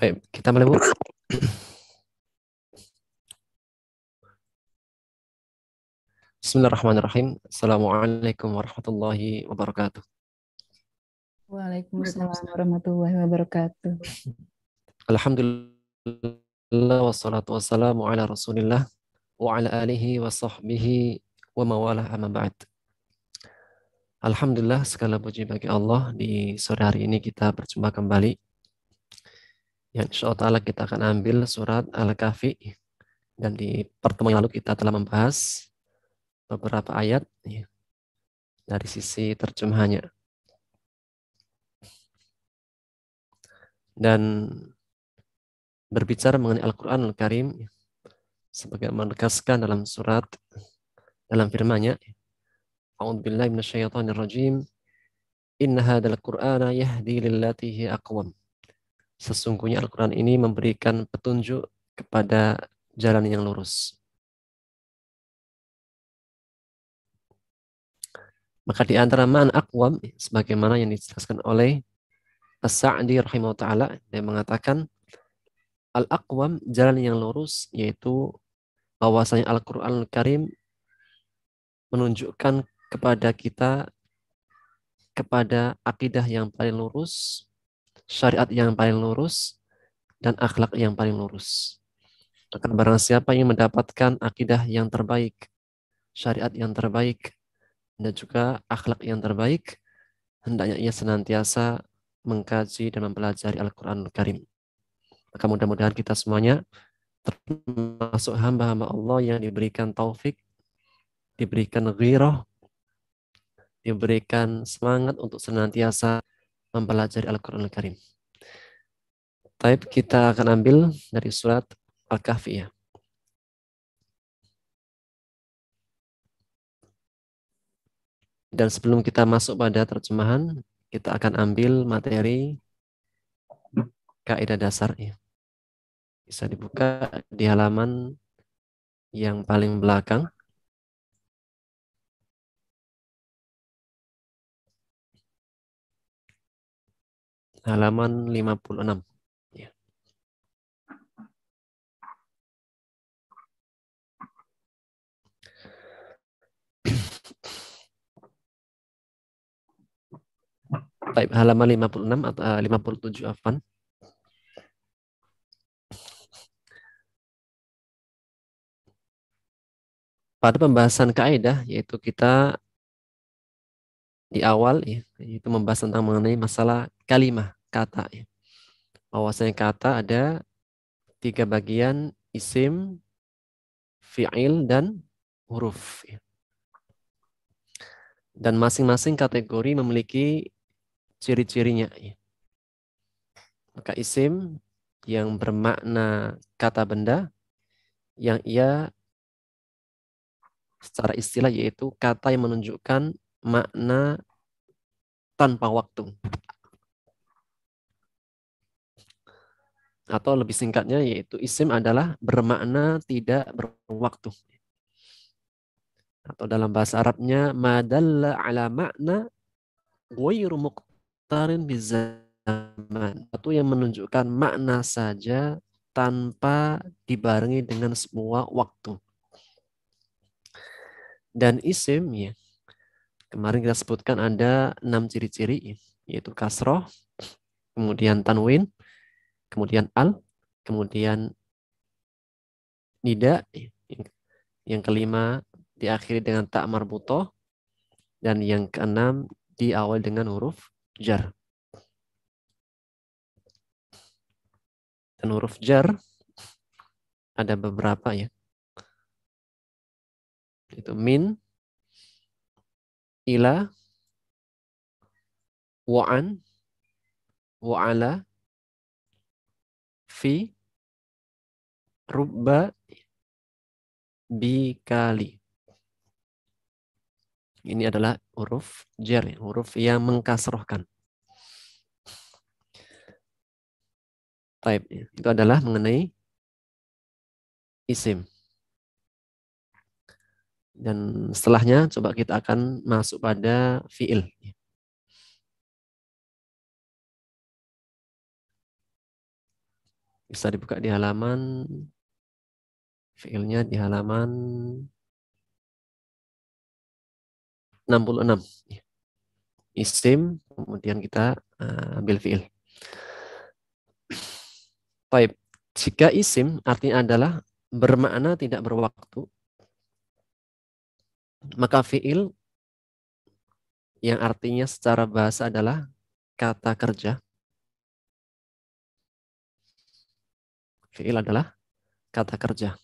Ayo, kita mulai, Bu. Bismillahirrahmanirrahim. Assalamualaikum warahmatullahi wabarakatuh. Waalaikumsalam warahmatullahi wabarakatuh. Alhamdulillah wassalatu wassalamu ala Rasulillah wa ala alihi wa sahbihi wa mawalah amma ba'd. Alhamdulillah segala puji bagi Allah di sore hari ini kita berjumpa kembali yang insya Allah kita akan ambil surat Al-Kahfi dan di pertemuan lalu kita telah membahas beberapa ayat ya, dari sisi terjemahannya. Dan berbicara mengenai Al-Quran Al-Karim ya, sebagai menegaskan dalam surat dalam firmanya, A'udhu billahi minasyaitonirrajim Inna hadal Qur'ana yahdi lillatihi aqwam Sesungguhnya Al-Quran ini memberikan petunjuk kepada jalan yang lurus. Maka di antara man akwam, sebagaimana yang dijelaskan oleh As-Sa'di rahimahullah ta'ala, dia mengatakan, Al-Aqwam, jalan yang lurus, yaitu bahwasanya Al-Quran Al-Karim menunjukkan kepada kita kepada akidah yang paling lurus syariat yang paling lurus, dan akhlak yang paling lurus. Maka barang siapa yang mendapatkan akidah yang terbaik, syariat yang terbaik, dan juga akhlak yang terbaik, hendaknya ia senantiasa mengkaji dan mempelajari Al-Quran al Karim. Maka mudah-mudahan kita semuanya termasuk hamba-hamba Allah yang diberikan taufik, diberikan ghirah, diberikan semangat untuk senantiasa mempelajari Al-Quran Al-Karim. Taib kita akan ambil dari surat Al-Kahfi ya. Dan sebelum kita masuk pada terjemahan, kita akan ambil materi kaidah dasar ya. Bisa dibuka di halaman yang paling belakang. halaman 56. Ya. Baik, halaman 56 atau 57 eh, afan. Pada pembahasan kaidah yaitu kita di awal ya, itu membahas tentang mengenai masalah kalimah kata. Ya. Bahwasanya kata ada tiga bagian isim, fi'il, dan huruf. Ya. Dan masing-masing kategori memiliki ciri-cirinya. Ya. Maka isim yang bermakna kata benda yang ia secara istilah yaitu kata yang menunjukkan makna tanpa waktu. atau lebih singkatnya yaitu isim adalah bermakna tidak berwaktu. Atau dalam bahasa Arabnya madalla ala makna ghairu muqtarin bizaman. Itu yang menunjukkan makna saja tanpa dibarengi dengan semua waktu. Dan isim ya. Kemarin kita sebutkan ada enam ciri-ciri yaitu kasroh, kemudian tanwin, kemudian al, kemudian nida, yang kelima diakhiri dengan tak marbutoh dan yang keenam diawali dengan huruf jar. Dan huruf jar ada beberapa ya. Itu min, ila, wa'an, wa'ala, fi rubba bikali. Ini adalah huruf jar, ya, huruf yang mengkasrohkan. Type ya, itu adalah mengenai isim. Dan setelahnya coba kita akan masuk pada fiil. Bisa dibuka di halaman fiilnya di halaman 66. Iya. Isim, kemudian kita eh, ambil fiil. Baik, jika isim artinya adalah bermakna tidak berwaktu, maka fiil yang artinya secara bahasa adalah kata kerja fi'il adalah kata kerja.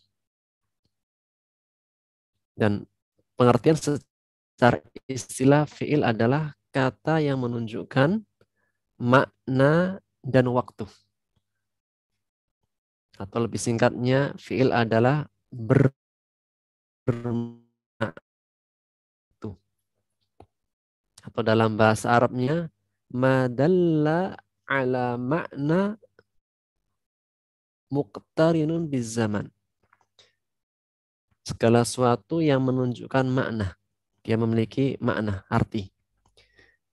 Dan pengertian secara istilah fi'il adalah kata yang menunjukkan makna dan waktu. Atau lebih singkatnya, fi'il adalah ber bermakna atau dalam bahasa Arabnya madalla ala makna muqtarinun bizaman. Segala sesuatu yang menunjukkan makna, dia memiliki makna, arti.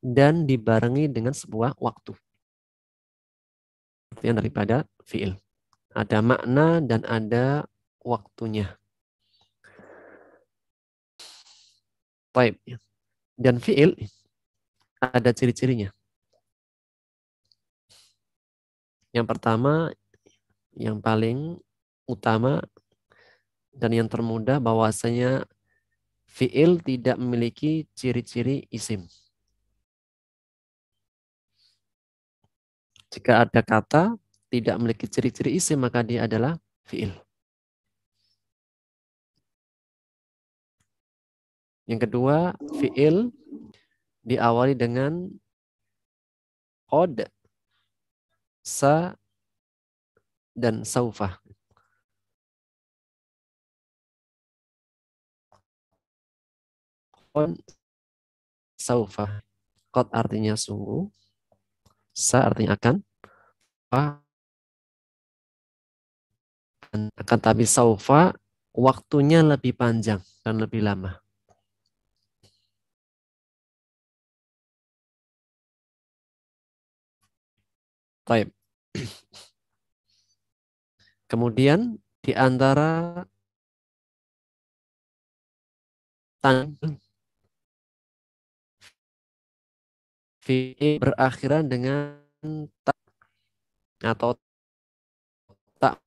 Dan dibarengi dengan sebuah waktu. Artinya daripada fi'il. Ada makna dan ada waktunya. Baik. Dan fi'il ada ciri-cirinya. Yang pertama yang paling utama dan yang termudah bahwasanya fiil tidak memiliki ciri-ciri isim. Jika ada kata tidak memiliki ciri-ciri isim maka dia adalah fiil. Yang kedua, fiil diawali dengan kod sa dan saufah. Kon saufah. Kot artinya sungguh. Sa artinya akan. Fa akan tapi saufa waktunya lebih panjang dan lebih lama. Baik. Kemudian di antara tanda berakhiran dengan tak atau tak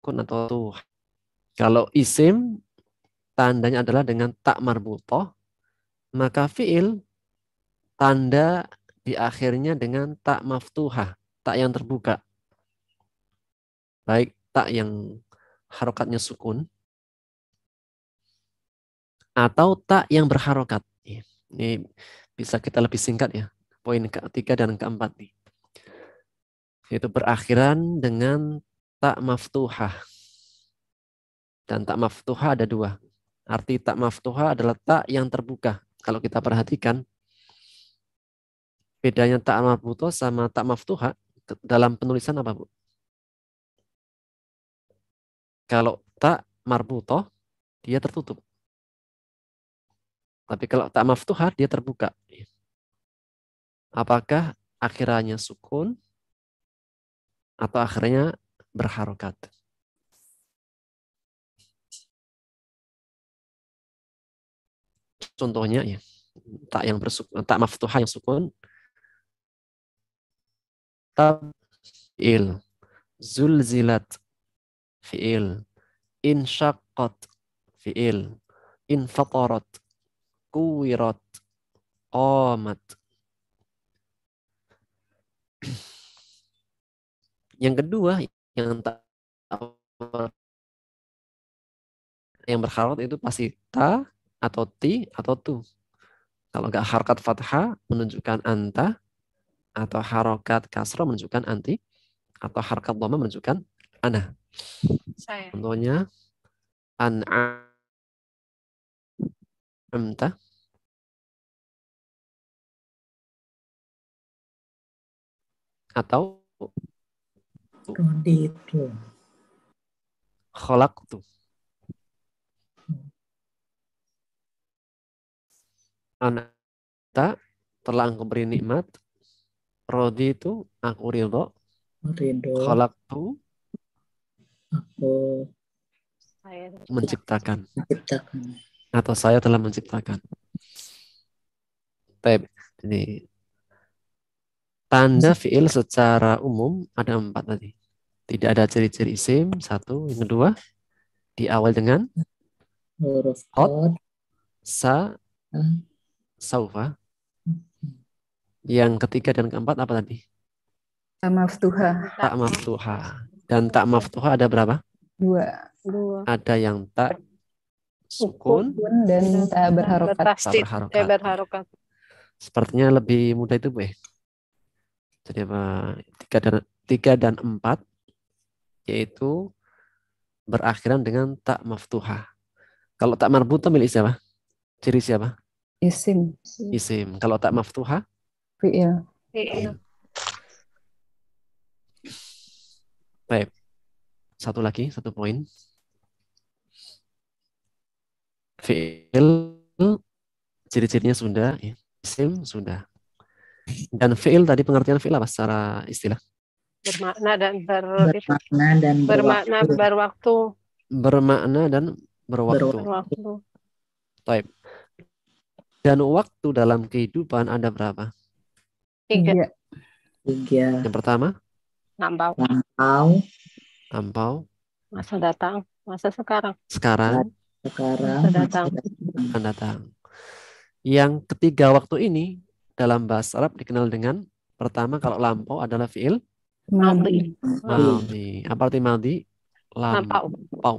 kun atau tuh. Kalau isim tandanya adalah dengan tak marbutoh, maka fi'il tanda di akhirnya dengan tak maftuha tak yang terbuka baik tak yang harokatnya sukun atau tak yang berharokat ini bisa kita lebih singkat ya poin ketiga dan keempat nih yaitu berakhiran dengan tak maftuha dan tak maftuha ada dua arti tak maftuha adalah tak yang terbuka kalau kita perhatikan bedanya tak maftuha sama tak maftuha dalam penulisan apa, Bu? Kalau tak marbutoh, dia tertutup. Tapi kalau tak maftuha dia terbuka. Apakah akhirnya sukun atau akhirnya berharokat? Contohnya ya, tak yang bersuk, tak maftuha yang sukun Tab zul Zulzilat fi'il. Insyaqqat fi'il. Infatarat. Kuwirat. Qamat. Yang kedua yang tak yang berharkat itu pasti ta atau ti atau tu. Kalau nggak harkat fathah menunjukkan anta, atau harokat kasro menunjukkan anti atau harokat doma menunjukkan ana. Saya. Contohnya an amta atau itu kholak tu anata telah engkau beri nikmat Rodi itu aku rindu. Oh, Ridho. Kolak tuh aku menciptakan. Menciptakan. Atau saya telah menciptakan. Tapi ini tanda fiil secara umum ada empat tadi. Tidak ada ciri-ciri isim satu, yang kedua awal dengan huruf kot, sa, ah. saufa, yang ketiga dan keempat apa tadi? Tak maftuha. Tak maftuha. Dan tak maftuha ada berapa? Dua. Dua. Ada yang tak sukun dan tak berharokat. Tak berharokat. Tak berharokat. Sepertinya lebih mudah itu, Bu. Ya. Jadi apa? Tiga dan tiga dan empat yaitu berakhiran dengan tak maftuha. Kalau tak marbuta milik siapa? Ciri siapa? Isim. Isim. Kalau tak maftuha? Fi'il. Iya. Gitu. Baik. Satu lagi, satu poin. Fi'il ciri-cirinya Sunda, ya. isim Sunda. Dan fi'il tadi pengertian fi'il apa secara istilah? Bermakna dan ber bermakna dan bermakna berwaktu. Bermakna dan berwaktu. berwaktu. Dan waktu dalam kehidupan ada berapa? Tiga. Iya. Tiga. Yang pertama? Lampau. Lampau. Lampau. Masa datang. Masa sekarang. Sekarang. Sekarang. Masa datang. Masa datang. Yang ketiga waktu ini dalam bahasa Arab dikenal dengan pertama kalau lampau adalah fiil Maldi. Maldi. Apa arti maldi? Lampau. Lampau.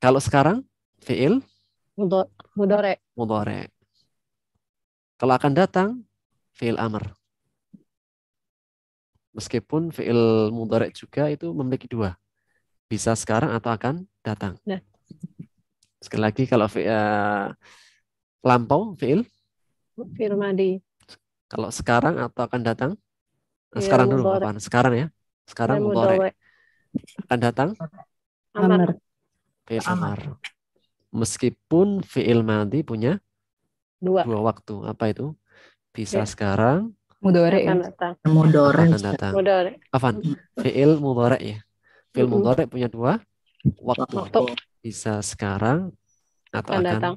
Kalau sekarang, fiil? Mudore. Mudore. Kalau akan datang, fi'il amr. Meskipun fi'il mudhari juga itu memiliki dua. Bisa sekarang atau akan datang. Nah. Sekali lagi kalau fi'il uh, eh, lampau fi'il fi'il madi. Kalau sekarang atau akan datang? Nah, sekarang dulu apa? Sekarang ya. Sekarang mudhari. Akan datang? Amar. Fi'il amar. Meskipun fi'il madi punya dua dua waktu apa itu bisa ya. sekarang mudore akan datang mudore akan datang mudore afan fiil mudore ya fiil mudore punya dua waktu, waktu. bisa sekarang atau akan, akan datang, datang.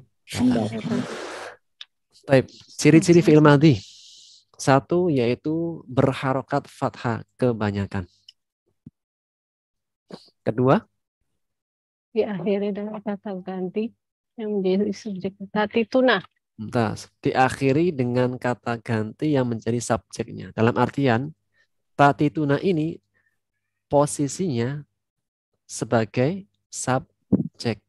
Ciri-ciri fiil madhi. Satu yaitu berharokat fathah kebanyakan. Kedua? Diakhiri dengan kata ganti yang menjadi subjek kata tituna. Nah, diakhiri dengan kata ganti yang menjadi subjeknya. Dalam artian, tuna ini posisinya sebagai subjek.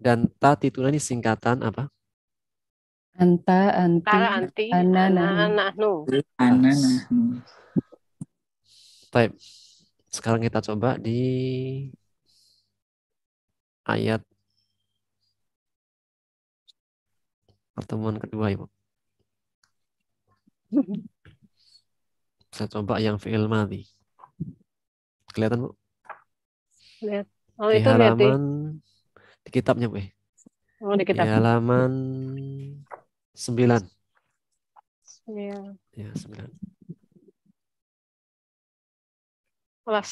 Dan tati tuna ini singkatan apa? Anta, anti, anti, anana, ananu. Anana. Baik. Sekarang kita coba di ayat pertemuan kedua Ibu. Saya coba yang fi'il Kelihatan, Bu? Lihat. Oh, di itu halaman di kitabnya, Bu. Ya? Oh, di kitab. Di halaman sembilan. Iya. Ya, sembilan. Kelas.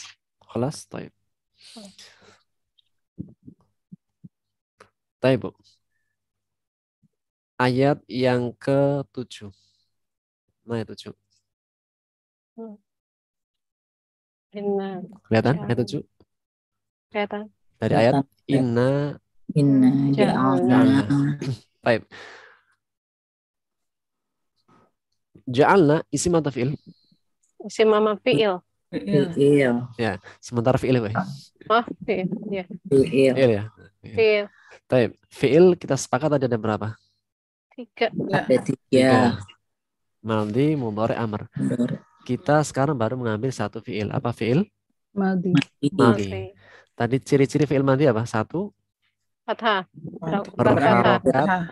Kelas, taib. Taib, Bu ayat yang ke-7. Mana ayat 7? Inna. Kelihatan ya. ayat 7? Kelihatan. Dari ayat inna inna ya. ja'alna. Baik. Ja'alna isim atau fi'il? Isim sama fi'il. Fi'il. Ya, sementara fi'il ya. Oh, fi'il. Ya. Fi'il. Fi'il ya. Fi'il. Baik, fi'il kita sepakat ada berapa? tiga. Ada tiga. Maldi, Mubarak, amr. Kita sekarang baru mengambil satu fiil. Apa fiil? Maldi. Maldi. Tadi ciri-ciri fiil maldi apa? Satu. Fathah. Berharap.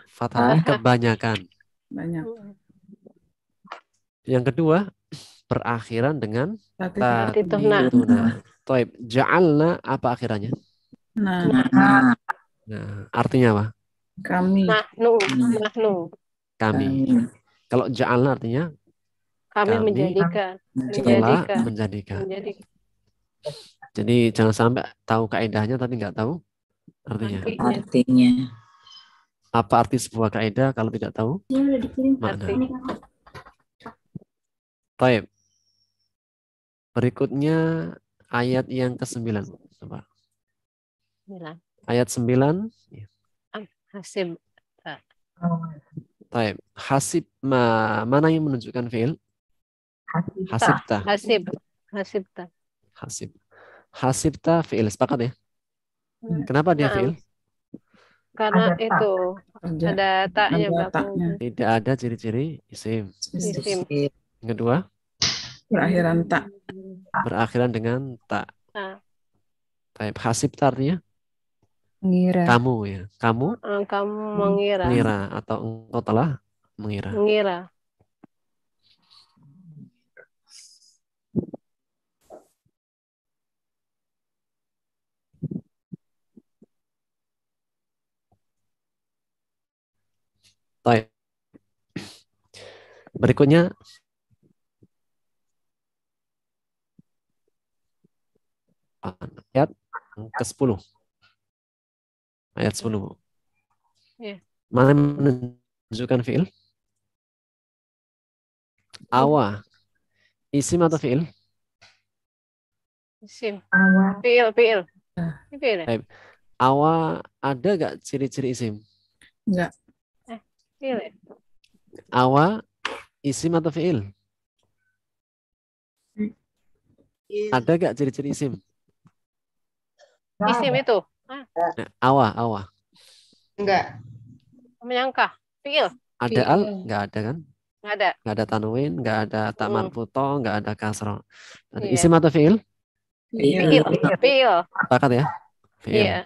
Fathah. Kebanyakan. Banyak. Yang kedua, perakhiran dengan tatituna. Toib, ja'alna apa akhirannya? Nah. Nah, artinya apa? Kami. Nahnu. Nahnu. Kami. Kami. Kalau ja'al artinya kami, kami menjadikan. Setelah menjadikan. menjadikan. Jadi jangan sampai tahu kaidahnya tapi nggak tahu artinya. Artinya. Apa arti sebuah kaidah kalau tidak tahu? Ya, makna. Taib. Berikutnya ayat yang ke-9. Coba. 9. Ayat 9. Ya. Hasib. Taib. Hasib ma, mana yang menunjukkan fiil? Hasibta. Hasibta. Hasib. Hasibta. Hasib. Hasibta fiil sepakat ya? Hmm. Kenapa dia nah. fiil? Karena ada itu ada, ada taknya belakang. Tidak ada ciri-ciri isim. Isim. Yang kedua? Berakhiran tak. Berakhiran dengan tak. Nah. Taib. ta artinya? mengira kamu ya kamu kamu hmm. mengira mengira atau engkau telah mengira mengira Baik. Berikutnya ayat ke-10 ayat 10. Yeah. Mana menunjukkan fiil? Awa. Isim atau fiil? Isim. Awa. Fiil, fiil. Ah. Fiil. Ya? Awa ada gak ciri-ciri isim? Enggak. Eh, fiil. Ya? Awa isim atau fiil? Hmm. Ada gak ciri-ciri isim? Isim itu. Awa, hmm. eh, awa. Enggak. Menyangka. Fiil. Ada al? Enggak ada kan? Enggak ada. Enggak ada tanwin, enggak ada taman hmm. puto, enggak ada kasro. Yeah. Isim atau fiil? Fiil. Fiil. Pakat ya? Fiil. Yeah.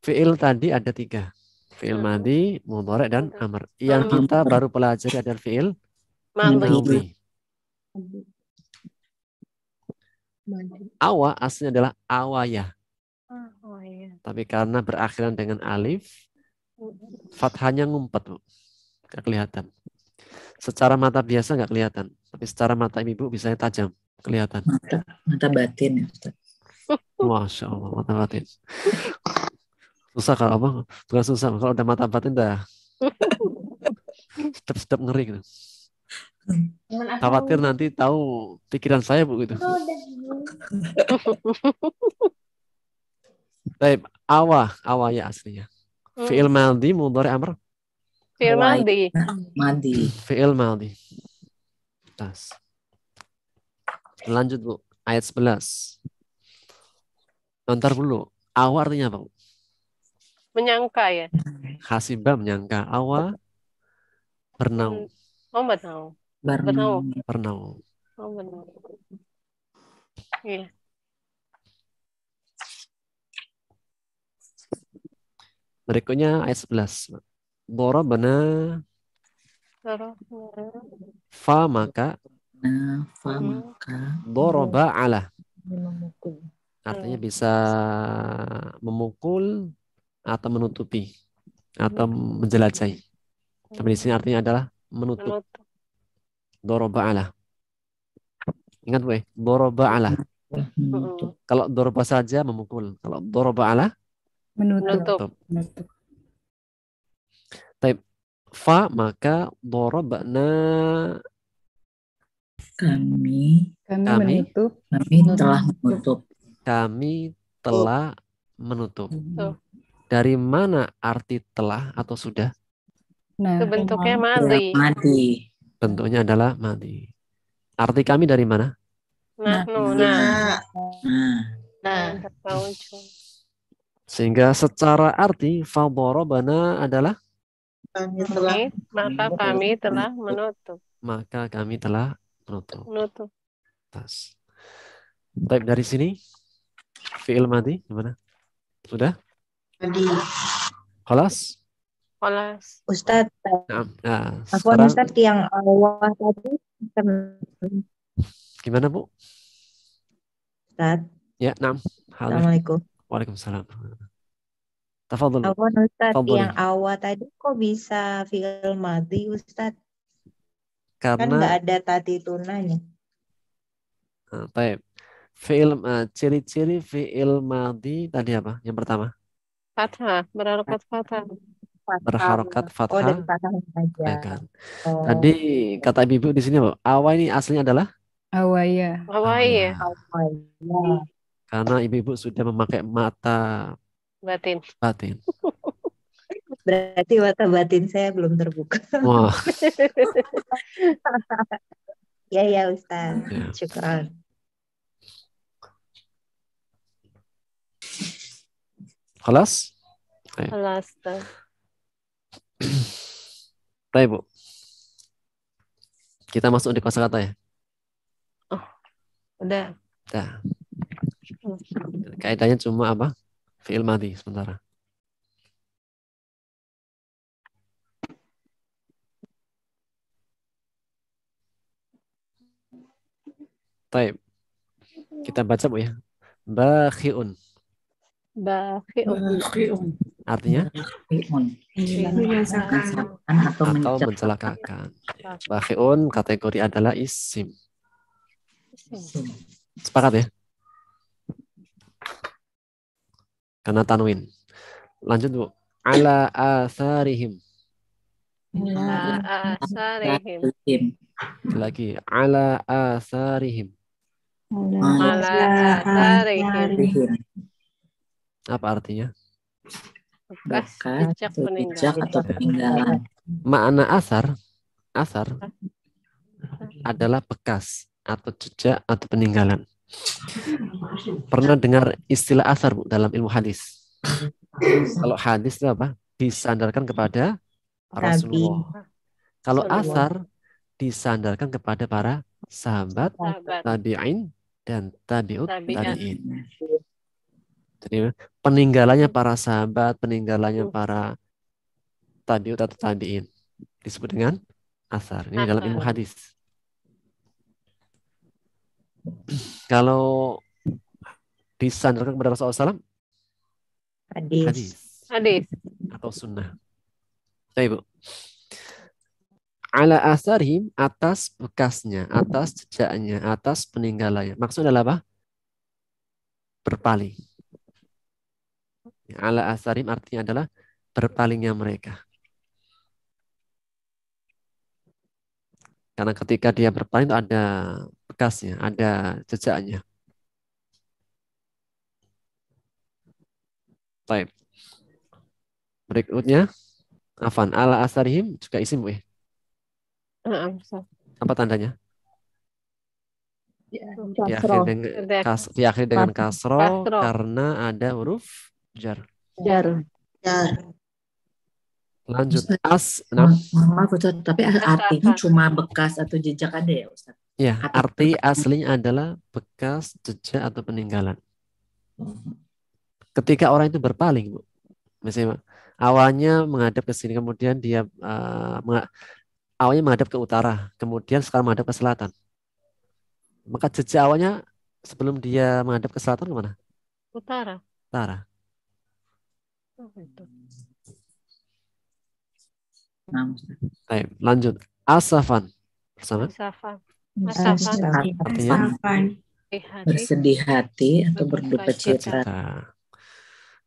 Fiil tadi ada tiga. Fiil hmm. mandi, mudore, dan amr. Yang kita baru pelajari adalah fiil Mandi. Awa aslinya adalah awaya iya. Tapi karena berakhiran dengan alif, fathahnya ngumpet, Bu. Gak kelihatan. Secara mata biasa nggak kelihatan, tapi secara mata ibu bisa tajam, kelihatan. Mata, mata batin ya, Ustaz. Masya Allah, mata batin. Susah kalau apa? Bukan susah, kalau udah mata batin dah sedap-sedap ngeri gitu. Khawatir nanti tahu pikiran saya bu gitu. Baik, awa ya aslinya. Hmm. Fi'il madhi mudhari amr. Fi'il madhi. Madhi. Fi'il madhi. Tas. Lanjut Bu, ayat 11. Nontar dulu. Awa artinya apa? Menyangka ya. Hasibah menyangka. Awa pernah Oh, bernau. Bernau. pernah Oh, bernau. Iya. Berikutnya ayat 11. Dorobna fa maka fa maka doroba ala. Artinya bisa memukul atau menutupi atau menjelajahi. Tapi di sini artinya adalah menutup. Doroba ala. Ingat, weh, ya? doroba ala. Kalau doroba saja memukul. Kalau doroba ala menutup. menutup. Taip. Fa maka dorobana kami kami, menutup kami telah menutup kami telah menutup. Dari mana arti telah atau sudah? Nah, bentuknya mati. mati. Bentuknya adalah mati. Arti kami dari mana? Nah, nah. Nah. Nah. nah. nah. Sehingga secara arti fadorobana adalah kami telah maka kami telah menutup. Maka kami telah menutup. Menutup. Tas. Baik dari sini fi'il mati gimana? Sudah? Tadi. Kelas? Kelas. Ustaz. Nah, nah aku sekarang... Ustaz yang awal eh, tadi Gimana, Bu? Ustaz. Ya, nah. Halo. Assalamualaikum. Waalaikumsalam. Tafadhol. Awan Ustaz, Tafadol. yang awal tadi kok bisa fi'il madhi Ustaz? Kan Karena kan nggak ada tadi tunanya. Uh, baik. Ya? Fi'il uh, eh, ciri-ciri fi'il madhi tadi apa? Yang pertama? Fathah, berharokat fathah. Berharokat fathah. Oh, fathah saja. kan. oh. Tadi kata Ibu di sini apa? Awa ini aslinya adalah? Awaya. Awaya. Awaya. Awaya. Karena ibu-ibu sudah memakai mata batin. Batin. Berarti mata batin saya belum terbuka. Wah. ya ya Ustaz. Ya. Syukur. Kelas? Kelas. Baik, nah, Bu. Kita masuk di kosakata ya. Oh, udah. Udah. Kaitannya cuma apa? Fi'il mati sementara. Taib. Kita baca Bu ya. Bakhiun. Bakhiun. Artinya? atau, atau mencelakakan. Bakhiun kategori adalah isim. Sepakat ya? karena tanwin. Lanjut Bu. Ala asarihim. Ala asarihim. Lagi ala asarihim. Ala asarihim. Apa artinya? Bekas, jejak, jejak atau peninggalan. Makna asar, asar adalah bekas atau jejak atau peninggalan. Pernah dengar istilah asar bu dalam ilmu hadis? Kalau hadis itu apa? Disandarkan kepada Rasulullah. Nabi. Kalau asar disandarkan kepada para sahabat, sahabat. tabi'in dan tabi'ut tabi'in. Jadi peninggalannya para sahabat, peninggalannya para tabi'ut atau tabi'in disebut dengan asar. Ini asar. dalam ilmu hadis kalau disandarkan kepada Rasulullah SAW? Hadis. Hadis. Hadis. Atau sunnah. Ya, Ibu. Ala asarhim atas bekasnya, atas jejaknya, atas peninggalannya. Maksudnya adalah apa? Berpaling. Ala asarim artinya adalah berpalingnya mereka. Karena ketika dia berpaling itu ada kasnya ada jejaknya. Baik. Berikutnya, Afan ala asarihim juga isim weh. Apa tandanya? Diakhiri dengan, kas, diakhiri dengan kasro, karena ada huruf jar. Jar. Jar. Lanjut. As. Nah. Maaf tapi artinya cuma bekas atau jejak ada ya Ustaz? Ya, arti aslinya adalah bekas jejak atau peninggalan. Hmm. Ketika orang itu berpaling, Bu. Misalnya awalnya menghadap ke sini kemudian dia uh, awalnya menghadap ke utara, kemudian sekarang menghadap ke selatan. Maka jejak awalnya sebelum dia menghadap ke selatan kemana? Utara. Utara. Oh, itu. lanjut. Asafan. Bersama. Asafan. Masakan. Bersedih hati atau berduka cita. Nah,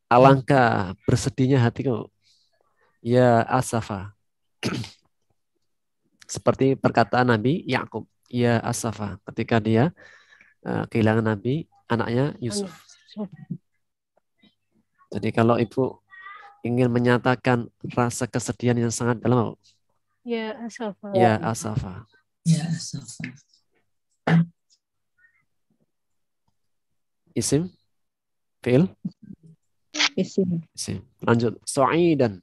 Alangkah bersedihnya hatiku. Ya asafa. Seperti perkataan Nabi Yakub, ya asafa ketika dia uh, kehilangan Nabi anaknya Yusuf. Jadi kalau ibu ingin menyatakan rasa kesedihan yang sangat dalam, ya asafa. Ya asafa. Ya, Isim? Fi'il? Isim. Isim. Lanjut. So'idan.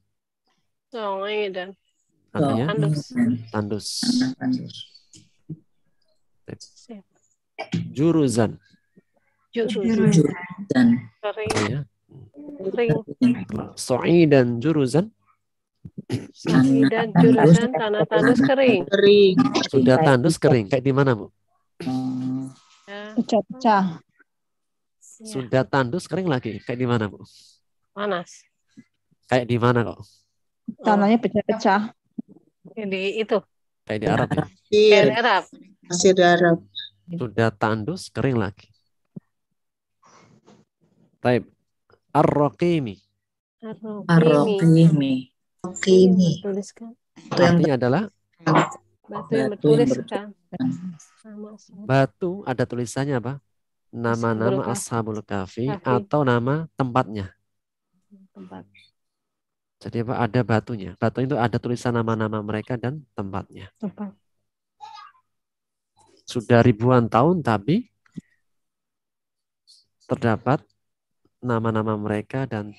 So'idan. Artinya? Tandus. Tandus. Tandus. Juruzan. Juruzan. Juruzan. Ring. Iya. Ring. juruzan dan tanah tandus kering. Kering. Sudah tandus kering. Kayak di mana, Bu? Pecah-pecah. Sudah tandus kering lagi. Kayak di mana, Bu? Panas. Kayak di mana kok? Tanahnya pecah-pecah. ini itu. Kayak di Arab ya? di Arab. Masih di Arab. Sudah tandus kering lagi. Baik. Ar-Rokimi. Ar-Rokimi. Ar-Raqimi. Ar-Raqimi. Iya, ini. Itu yang Artinya adalah batu yang bertuliskan. Batu ada tulisannya apa? Nama-nama Ashabul Kahfi atau nama tempatnya. Tempat. Jadi apa ada batunya. Batu itu ada tulisan nama-nama mereka dan tempatnya. Tempat. Sudah ribuan tahun tapi terdapat nama-nama mereka dan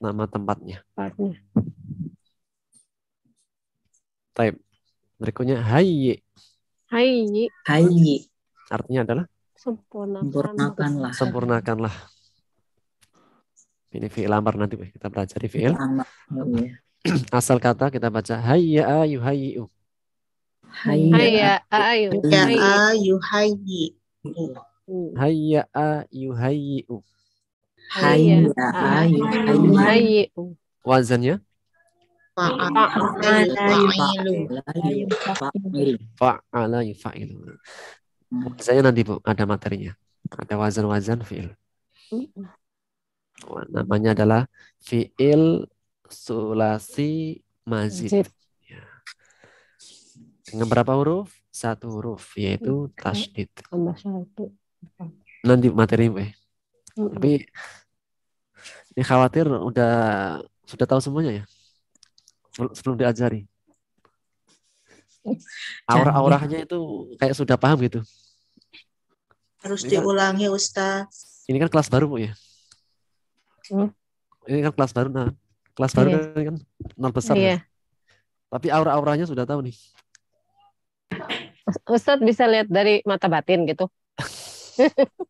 nama tempatnya. Tempatnya. Taib. Berikutnya hai. Hai. Hai. Artinya adalah sempurnakanlah. Sempurnakanlah. Ini fi'il amar nanti kita di fi'il. Asal kata kita baca hayya yuhayyi'u. Hayya yuhayyi'u. Hayya yuhayyi'u. Hayya yuhayyi'u. Wazannya? Fa'ala yufa'ilu. Biasanya nanti Bu, ada materinya. Ada wazan-wazan fi'il. Namanya adalah fi'il sulasi mazid. Ya. Dengan berapa huruf? Satu huruf, yaitu tasdid. Nanti materi Bu. Ya. Tapi ini khawatir udah sudah tahu semuanya ya? sebelum diajari aura-auranya itu kayak sudah paham gitu harus ini kan diulangi kan, Ustaz ini kan kelas baru bu ya hmm? ini kan kelas baru nah kelas baru yeah. kan, kan nol besar yeah. ya. tapi aura-auranya sudah tahu nih Ustadz bisa lihat dari mata batin gitu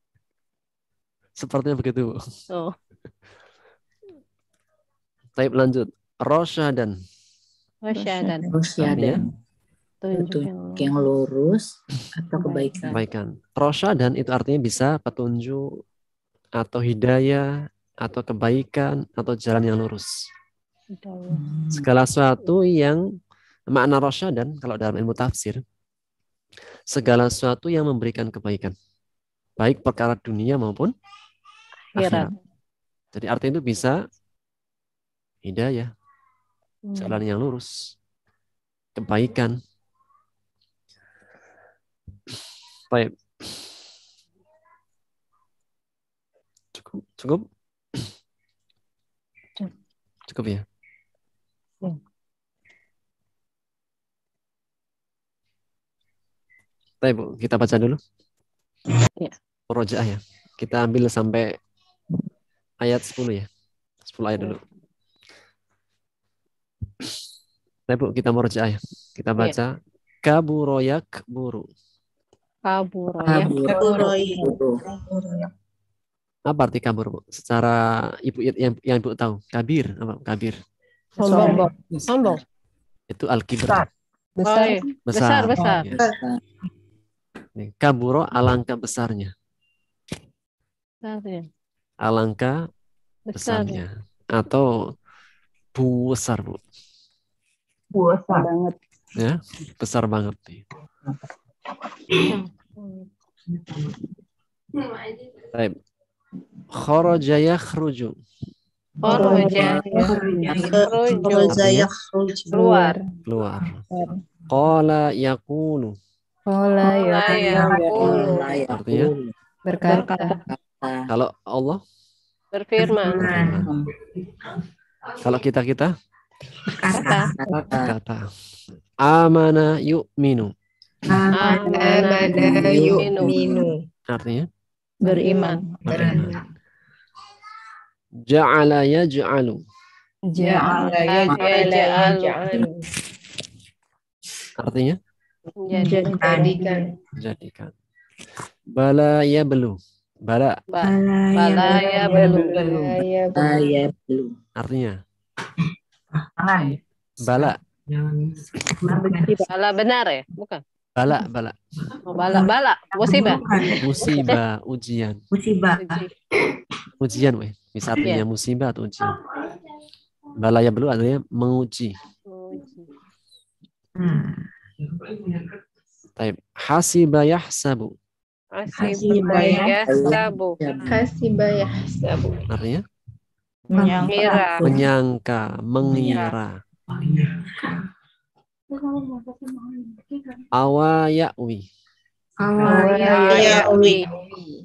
sepertinya begitu oh. Taip lanjut Rosha dan wasyadan. Wasyadan. Petunjuk yang lurus atau kebaikan. Kebaikan. dan itu artinya bisa petunjuk atau hidayah atau kebaikan atau jalan yang lurus. Hmm. Segala sesuatu yang makna dan kalau dalam ilmu tafsir segala sesuatu yang memberikan kebaikan baik perkara dunia maupun akhirat. Jadi artinya itu bisa hidayah, Hmm. jalan yang lurus, kebaikan. Baik. Cukup, cukup. Cukup ya. Hmm. Baik, Bu, kita baca dulu. Ya. Roja ya. Kita ambil sampai ayat 10 ya. 10 ayat ya. dulu. Nah, Bu, kita murojaah. Kita iya. baca yeah. kaburoyak buru. Kaburoyak. buru. Apa arti kabur, Bu? Secara Ibu yang yang Ibu tahu, kabir apa? Kabir. Sombong. Sombong. Itu al-kibr. Besar. Besar, besar. besar. Ya. besar. Iya. Kaburo alangka besarnya. Besar, ya. Alangkah ya. besarnya. Atau besar, Bu besar banget ya besar banget nih Baik. Khoroja yakhruju. Khoroja yakhruju. Keluar. Keluar. Qala yakunu. Qala yakunu. Artinya? Berkata. Kalau Allah? Berfirman. Kalau kita-kita? Kata. Kata. Kata. Amana yuk minu. Amana yuk minu. Artinya? Beriman. Beriman. Ja'ala yaj'alu. Ja'ala yaj'alu. Artinya? Jadikan. Jadikan. Bala ya belu. Bala. Bala ya belu. Bala ya belu. Artinya? tangan ya? bala benar bala benar ya bukan bala bala oh, bala bala musibah musibah ujian musibah ujian weh bisa iya. musibah atau ujian bala yang belum artinya menguji hmm. Taib. Hasiba yahsabu. Hasiba yahsabu. Hasiba yahsabu. Artinya? Iya. Iya. mengira menyangka mengira awayawi awayawi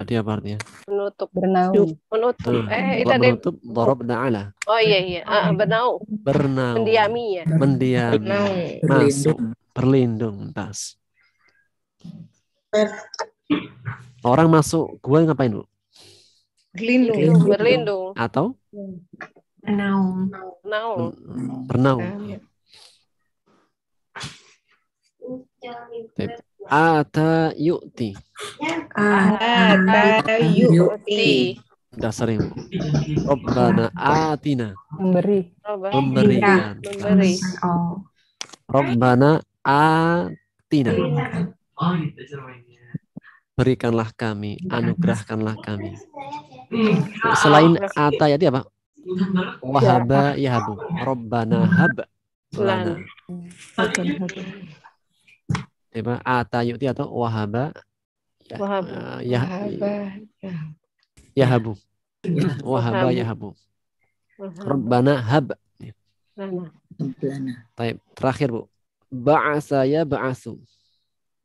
tadi apa artinya menutup bernaung menutup ah, eh itu menutup dorob na'ala oh iya iya ah, ah, bernaung bernaung mendiami ya mendiami masuk berlindung tas orang masuk gua ngapain lu Berlindung. Berlindung. Atau? Naum. Naum. Ata yukti. Ata yukti. Sudah sering. Robbana atina. Memberi. Memberikan. Memberi. Robbana atina. Berikanlah kami, anugerahkanlah kami Hmm. Nah, selain nah, ata ya apa? Wahaba yahabu. robbana hab lana. Apa ata yuti atau wahaba? Ya, Ya, yahabu. Wahaba yahabu. Rabbana hab. Lana. Ya, ya, terakhir Bu. Ba'asa ya ba'asu.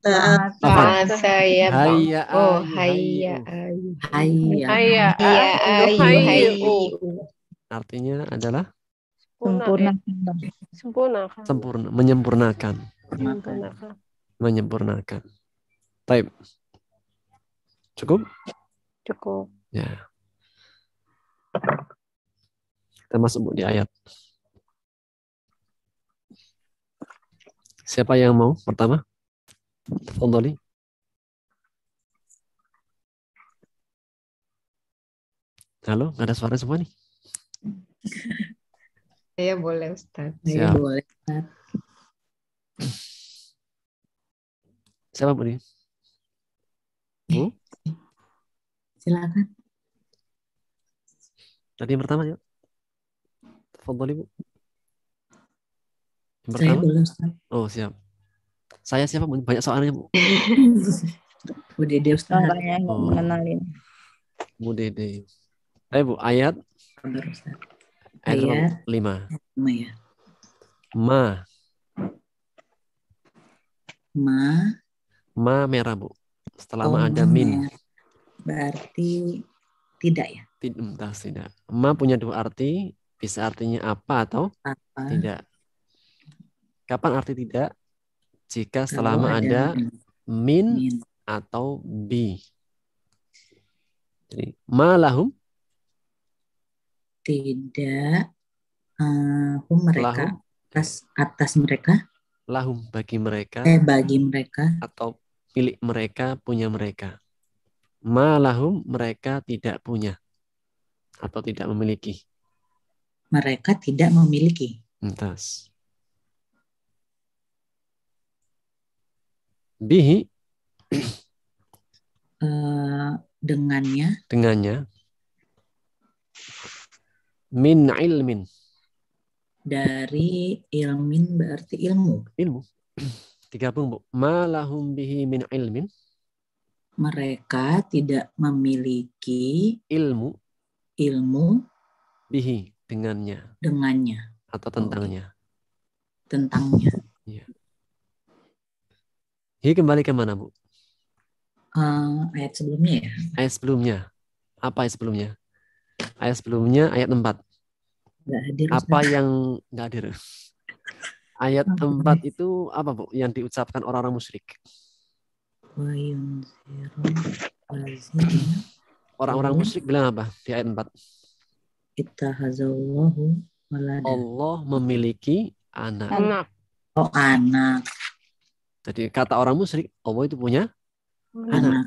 Ta'ata saya Hayya Oh hayya ayu Hayya Hayya ayu Artinya adalah sempurna sempurna sempurna menyempurnakan menyempurnakan menyempurnakan Taib. Cukup? Cukup. Ya. Kita masuk di ayat. Siapa yang mau pertama? تفضلي halo nggak ada suara semua nih saya boleh Ustaz saya boleh Ustaz siapa Bu Nia? Silakan. Tadi yang pertama ya. Tafadhol Bu. Yang pertama? Saya boleh Ustaz. Oh, siap. Saya siapa? Banyak soalnya, Bu. Bu Dede Ustaz. oh. mengenalin. Bu Dede. Eh, Bu, ayat? Ayat, ayat lima ya. Ma ya. Ma. Ma. merah, Bu. Setelah oh, ma ada min. Berarti tidak ya? Tidak, tidak. Ma punya dua arti. Bisa artinya apa atau apa? tidak. Kapan arti tidak? jika nah, selama ada, ada min, min atau bi. Jadi malahum tidak uh, hum mereka lahum, atas atas mereka lahum bagi mereka eh bagi mereka atau milik mereka punya mereka malahum mereka tidak punya atau tidak memiliki mereka tidak memiliki entas bihi uh, dengannya dengannya min ilmin dari ilmin berarti ilmu ilmu pun bu malahum bihi min ilmin mereka tidak memiliki ilmu ilmu bihi dengannya dengannya atau tentangnya oh. tentangnya jadi kembali ke mana, Bu? Uh, ayat sebelumnya ya. Ayat sebelumnya. Apa ayat sebelumnya? Ayat sebelumnya ayat 4. hadir. Apa Ustaz. yang nggak hadir? Ayat oh, 4 okay. itu apa, Bu? Yang diucapkan orang-orang musyrik. Orang-orang musyrik bilang apa di ayat 4? Allah memiliki anak. anak. Oh, anak. Jadi kata orang musyrik, Allah itu punya anak. anak.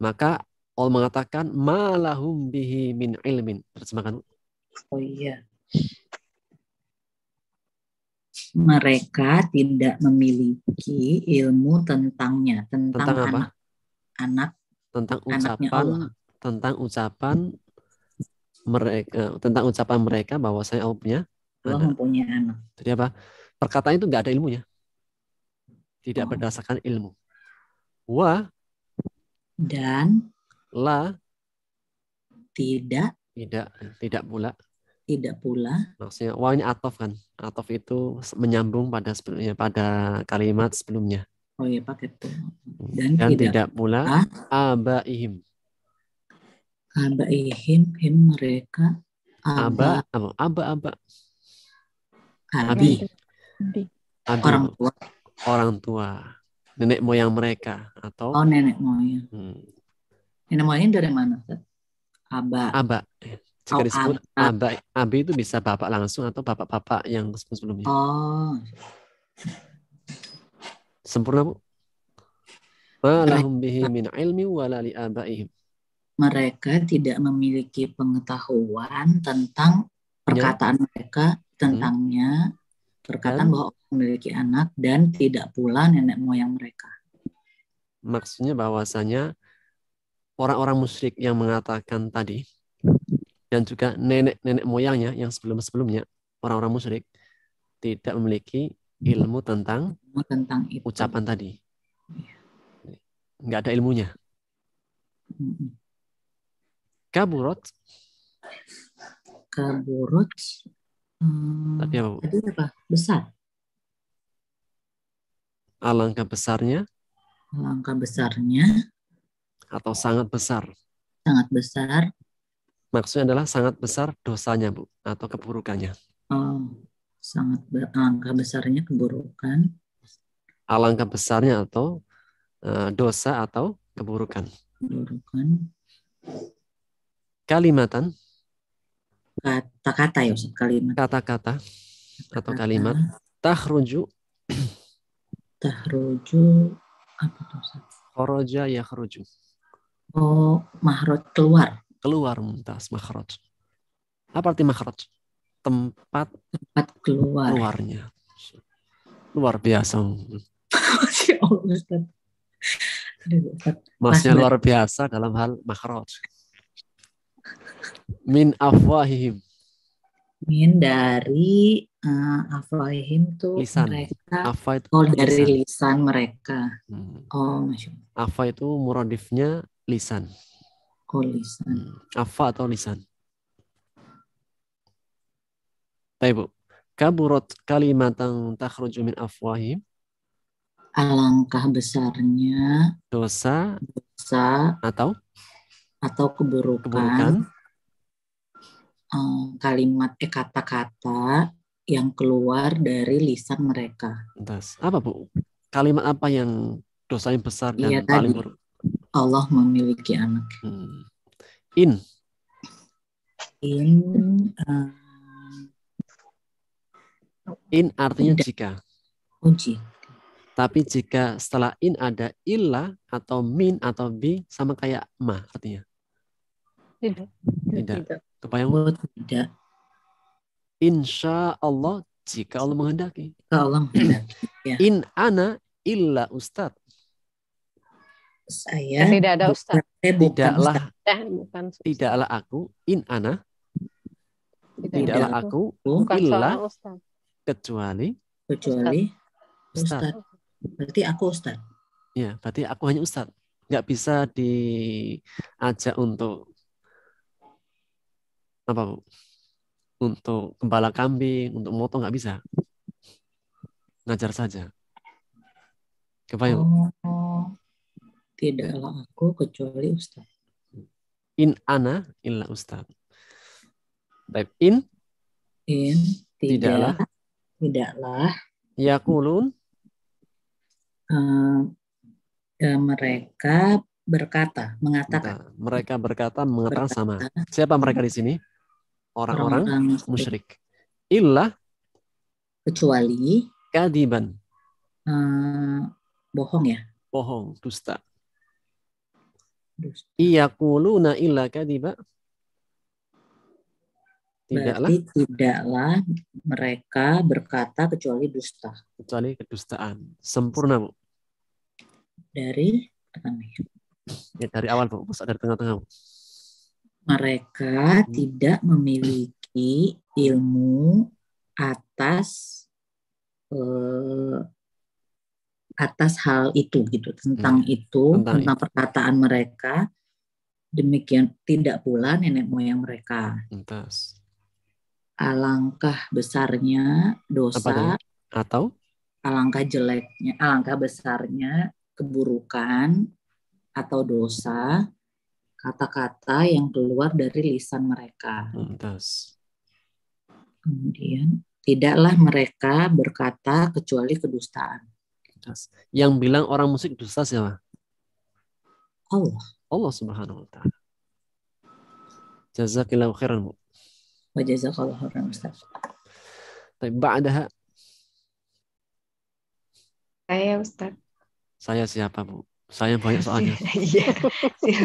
Maka Allah mengatakan malahum bihi min ilmin. Terjemahkan. Oh iya. Mereka tidak memiliki ilmu tentangnya, tentang, tentang apa? anak, anak tentang ucapan tentang ucapan mereka tentang ucapan mereka bahwa saya Allah punya Allah anak. punya anak. Jadi apa? Perkataan itu nggak ada ilmunya tidak berdasarkan ilmu. Wa dan la tidak tidak tidak pula tidak pula maksudnya wa ini atof kan atof itu menyambung pada sebelumnya pada kalimat sebelumnya oh ya pakai itu dan, dan tidak, tidak pula abaihim abaihim him mereka aba aba aba, aba. abi abi orang tua orang tua, nenek moyang mereka atau Oh, nenek moyang. Hmm. Nenek moyangnya dari mana? Aba. Aba. Eh, jika oh, disebut aba. abi itu bisa bapak langsung atau bapak-bapak yang sebelumnya. Oh. Sempurna, Bu. Walahum bihi min ilmi abaihim. Mereka tidak memiliki pengetahuan tentang perkataan ya. mereka tentangnya perkataan bahwa memiliki anak dan tidak pula nenek moyang mereka. Maksudnya bahwasanya orang-orang musyrik yang mengatakan tadi dan juga nenek-nenek moyangnya yang sebelum-sebelumnya orang-orang musyrik tidak memiliki ilmu tentang ilmu tentang itu. ucapan tadi. Iya. Nggak ada ilmunya. Kaburot. Kaburot Hmm, Tapi apa? apa? Besar. Alangkah besarnya? Alangkah besarnya. Atau sangat besar? Sangat besar. Maksudnya adalah sangat besar dosanya, Bu, atau keburukannya. Oh, sangat alangkah besarnya keburukan. Alangkah besarnya atau uh, dosa atau keburukan. Keburukan. Kalimatan kata-kata ya kalimat kata-kata atau kalimat tahruju tahruju apa tuh Ustaz kharaja ya khruju oh mahroj keluar keluar muntas mahroj apa arti mahroj tempat tempat keluar keluarnya luar biasa Masih ya Ustaz Masnya luar biasa dalam hal mahroj Min afwahihim. Min dari uh, afwahihim tuh lisan. mereka. Afa itu oh kan dari lisan, lisan mereka. Hmm. Oh masya Afa itu muradifnya lisan. Oh lisan. Hmm. Afa atau lisan. Baik bu. Kaburot kalimatan takhruju min afwahim. Alangkah besarnya dosa, dosa atau atau keburukan, keburukan. Um, kalimat eh kata-kata yang keluar dari lisan mereka. Entas. Apa bu? Kalimat apa yang dosanya besar dan ya, paling buruk? Allah memiliki anak. Hmm. In. In. Uh, in artinya tidak. jika. kunci. Tapi jika setelah in ada illa atau min atau bi sama kayak ma artinya. Tidak. Tidak. Kebayang banget. Tidak. Insya Allah jika Allah menghendaki. Jika Allah menghendaki. Ya. In ana illa ustad. Saya tidak ada ustad. tidaklah eh, tidaklah aku in ana tidaklah aku bukan illa ustaz. kecuali kecuali ustad. ustad. Berarti aku ustad. Ya, berarti aku hanya ustad. Nggak bisa diajak untuk apa bu? Untuk gembala kambing, untuk moto nggak bisa. Ngajar saja. Kebayang? Oh, tidaklah aku kecuali ustaz. In ana illa ustaz. Type in. In. Tidak, tidaklah. Tidaklah. Yakulun. Uh, mereka berkata, mengatakan. mereka berkata, mengatakan berkata. sama. Siapa mereka di sini? orang-orang musyrik. Illa kecuali kadiban. Uh, bohong ya? Bohong, dusta. kulu kuluna illa kadiba. Tidaklah. Berarti tidaklah mereka berkata kecuali dusta. Kecuali kedustaan. Sempurna, Bu. Dari ya, dari awal, Bu. Dari tengah-tengah, Bu mereka hmm. tidak memiliki ilmu atas eh, atas hal itu gitu tentang hmm. itu tentang, tentang perkataan mereka demikian tidak pula nenek moyang mereka. Entas. Alangkah besarnya dosa atau alangkah jeleknya, alangkah besarnya keburukan atau dosa kata-kata yang keluar dari lisan mereka. Lantas. Kemudian tidaklah mereka berkata kecuali kedustaan. Lantas. Yang bilang orang musik dusta siapa? Allah. Allah Subhanahu wa taala. Jazakillahu khairan. Wa jazakallahu khairan Ustaz. Tapi ba'daha saya Ustaz. Saya siapa Bu? Saya banyak soalnya. Iya.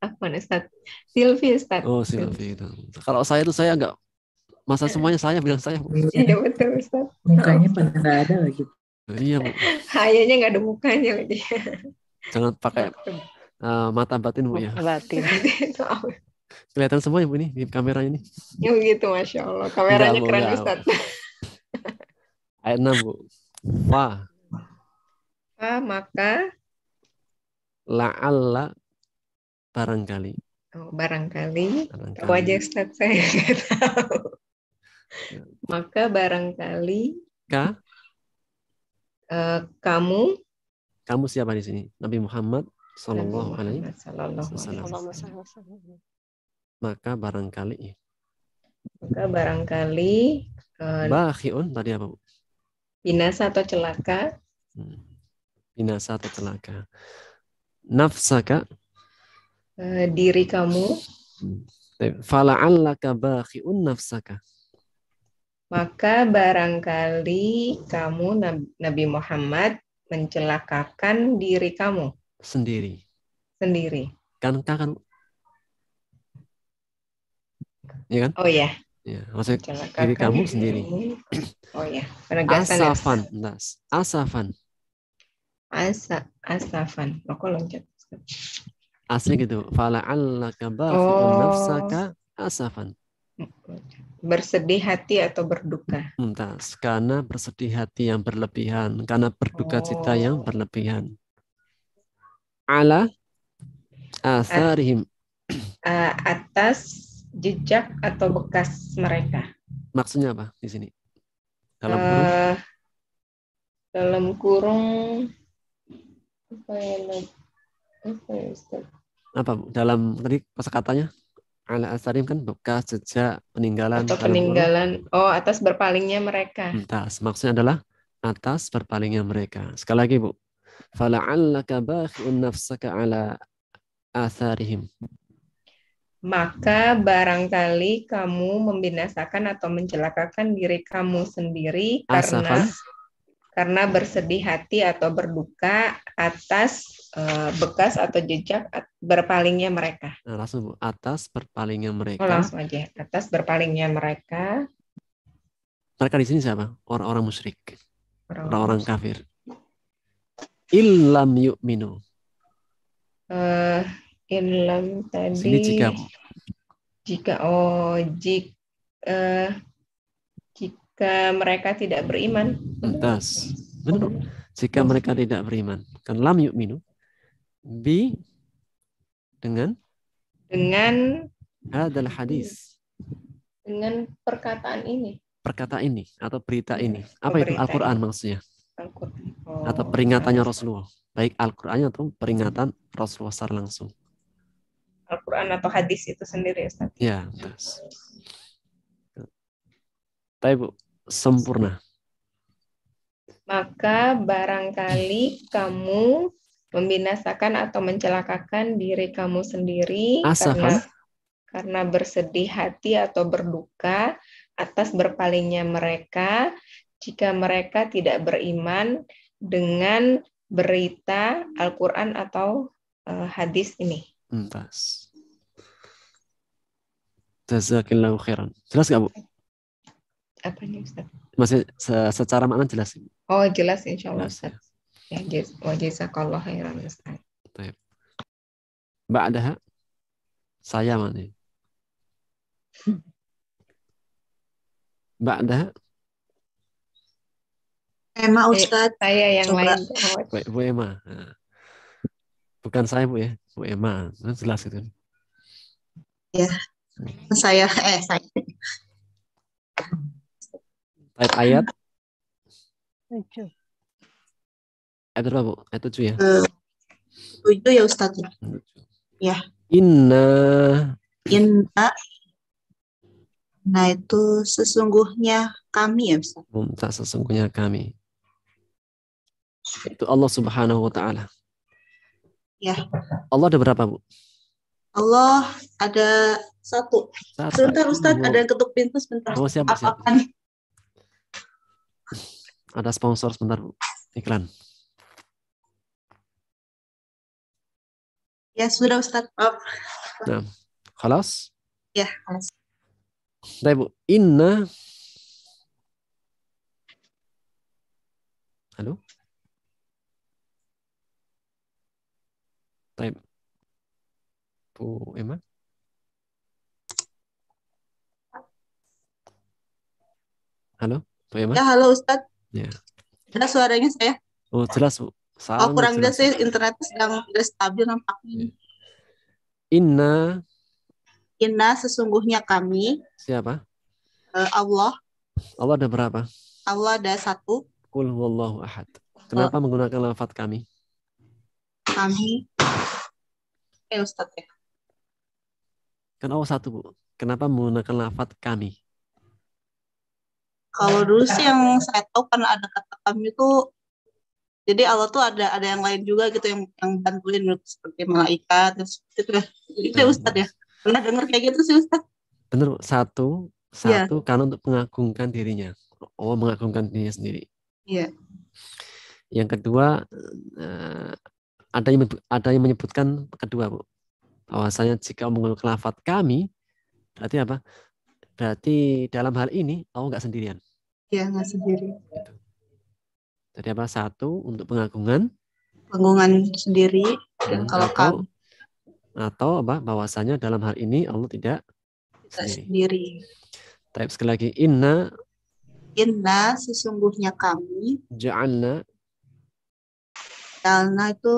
Afwan Ustaz. Silvi Ustaz. Oh Silvi. Kalau saya tuh saya agak masa semuanya saya bilang saya. Iya betul Ustaz. Mukanya pada nggak ada lagi. Iya. Hayanya nggak ada mukanya lagi. Jangan pakai uh, mata batin bu ya. Batin. Kelihatan semua ya bu ini di kamera ini. Ya begitu masya Allah. Kameranya enggak, keren enggak, Ustaz. Ayat 6 bu. Wah. Ah maka la'alla Barangkali. Oh, barangkali. barangkali. Tahu aja saya nggak tahu. Maka barangkali Ka? Uh, kamu kamu siapa di sini? Nabi Muhammad Sallallahu Alaihi Wasallam. Maka barangkali maka barangkali uh, eh, Bakhiun tadi apa bu? Binasa atau celaka? Hmm. Binasa atau celaka. Nafsaka uh, diri kamu. Eh, Fala'allaka bakhi'un nafsaka. Maka barangkali kamu Nabi Muhammad mencelakakan diri kamu sendiri. Sendiri. Kan kan Ya kan? Oh ya. Ya, maksudnya diri kamu sendiri. Oh iya. ya, penegasan. Asafan, ya. asafan. Asa, asafan. Loh, kok loncat? Asli gitu. Fala bafi'un oh. nafsaka asafan. Bersedih hati atau berduka? entas karena bersedih hati yang berlebihan, karena berduka cita oh. yang berlebihan. Ala asarihim. atas jejak atau bekas mereka. Maksudnya apa di sini? Dalam uh, kurung? Dalam kurung apa ya? Apa ya Ustaz? apa dalam tadi kosakatanya ala asarim kan bekas jejak peninggalan atau peninggalan oh atas berpalingnya mereka hmm, atas maksudnya adalah atas berpalingnya mereka sekali lagi bu fala'allaka bakhi'un nafsaka ala atharihim maka barangkali kamu membinasakan atau mencelakakan diri kamu sendiri Asafan. karena karena bersedih hati atau berduka atas Eh, bekas atau jejak berpalingnya mereka. Nah, langsung atas berpalingnya mereka. Oh, langsung aja atas berpalingnya mereka. Mereka di sini siapa? Orang-orang musyrik. Orang-orang kafir. yuk yuk Uh, ilam tadi. Sini jika jika oh jik uh, jika mereka tidak beriman. Atas. Benar. Jika mereka tidak beriman. Kan lam yuk minum. B dengan dengan hadal hadis dengan perkataan ini perkataan ini atau berita iya, ini apa itu Al-Qur'an maksudnya al Oh. atau peringatannya Rasulullah baik Al-Qur'annya atau peringatan Rasulullah secara langsung Al-Qur'an atau hadis itu sendiri Ustaz ya terus tapi Bu, sempurna maka barangkali kamu membinasakan atau mencelakakan diri kamu sendiri Asa, karena karena bersedih hati atau berduka atas berpalingnya mereka jika mereka tidak beriman dengan berita Al-Qur'an atau uh, hadis ini. Entas. Jazakillahu khairan. Jelas nggak Bu? Apanya Ustaz? Masih secara makna jelas. Oh, jelas insya Allah. ya. Ya, wajazakallah khairan Ustaz. Mbak ada Saya mana? Mbak ada? Ema eh, Ustaz. Saya yang Coba. lain. Bu, Bu Ema. Bukan saya Bu ya, Bu Emma, Jelas itu. Kan? Ya. Saya eh saya. Ayat ayat. 7 ayat eh, berapa bu ayat eh, tujuh ya eh, tujuh ya Ustaz ya? ya inna inna nah itu sesungguhnya kami ya Ustaz Tidak sesungguhnya kami itu Allah Subhanahu wa taala. Ya. Allah ada berapa, Bu? Allah ada satu. satu. Sebentar Ustaz, ada yang ketuk pintu sebentar. Oh, siap, siap. Ada sponsor sebentar, Bu. Iklan. Ya sudah Ustaz. Maaf. Nah, khalas Ya, Baik, nah, Bu Inna? halo? Nah, Baik. Bu Emma Halo, Bu Emma? Ya, halo Ustaz. Ya. Jelas suaranya saya? Oh, jelas Bu. Salam oh, kurang jelas sih internetnya sedang tidak stabil nampaknya. Iya. Inna Inna sesungguhnya kami Siapa? Uh, Allah Allah ada berapa? Allah ada satu Kul huwallahu ahad Kenapa oh. menggunakan lafat kami? Kami Eh Ustaz ya Kan Allah satu Bu Kenapa menggunakan lafat kami? Kalau dulu sih yang saya tahu karena ada kata kami itu jadi Allah tuh ada ada yang lain juga gitu yang yang bantuin gitu, seperti malaikat terus gitu itu ya hmm. Ustadz ya pernah dengar kayak gitu sih Ustad. bener satu iya. satu yeah. karena untuk mengagungkan dirinya Allah mengagungkan dirinya sendiri iya yeah. yang kedua eh, ada yang ada yang menyebutkan kedua bu bahwasanya jika mengulang lafat kami berarti apa berarti dalam hal ini Allah nggak sendirian iya nggak sendiri gitu Tadi apa satu untuk pengagungan? Pengagungan sendiri. dan kalau atau, atau apa bahwasanya dalam hal ini Allah tidak tidak sendiri. sendiri. Tapi sekali lagi inna inna sesungguhnya kami ja'alna ja'alna itu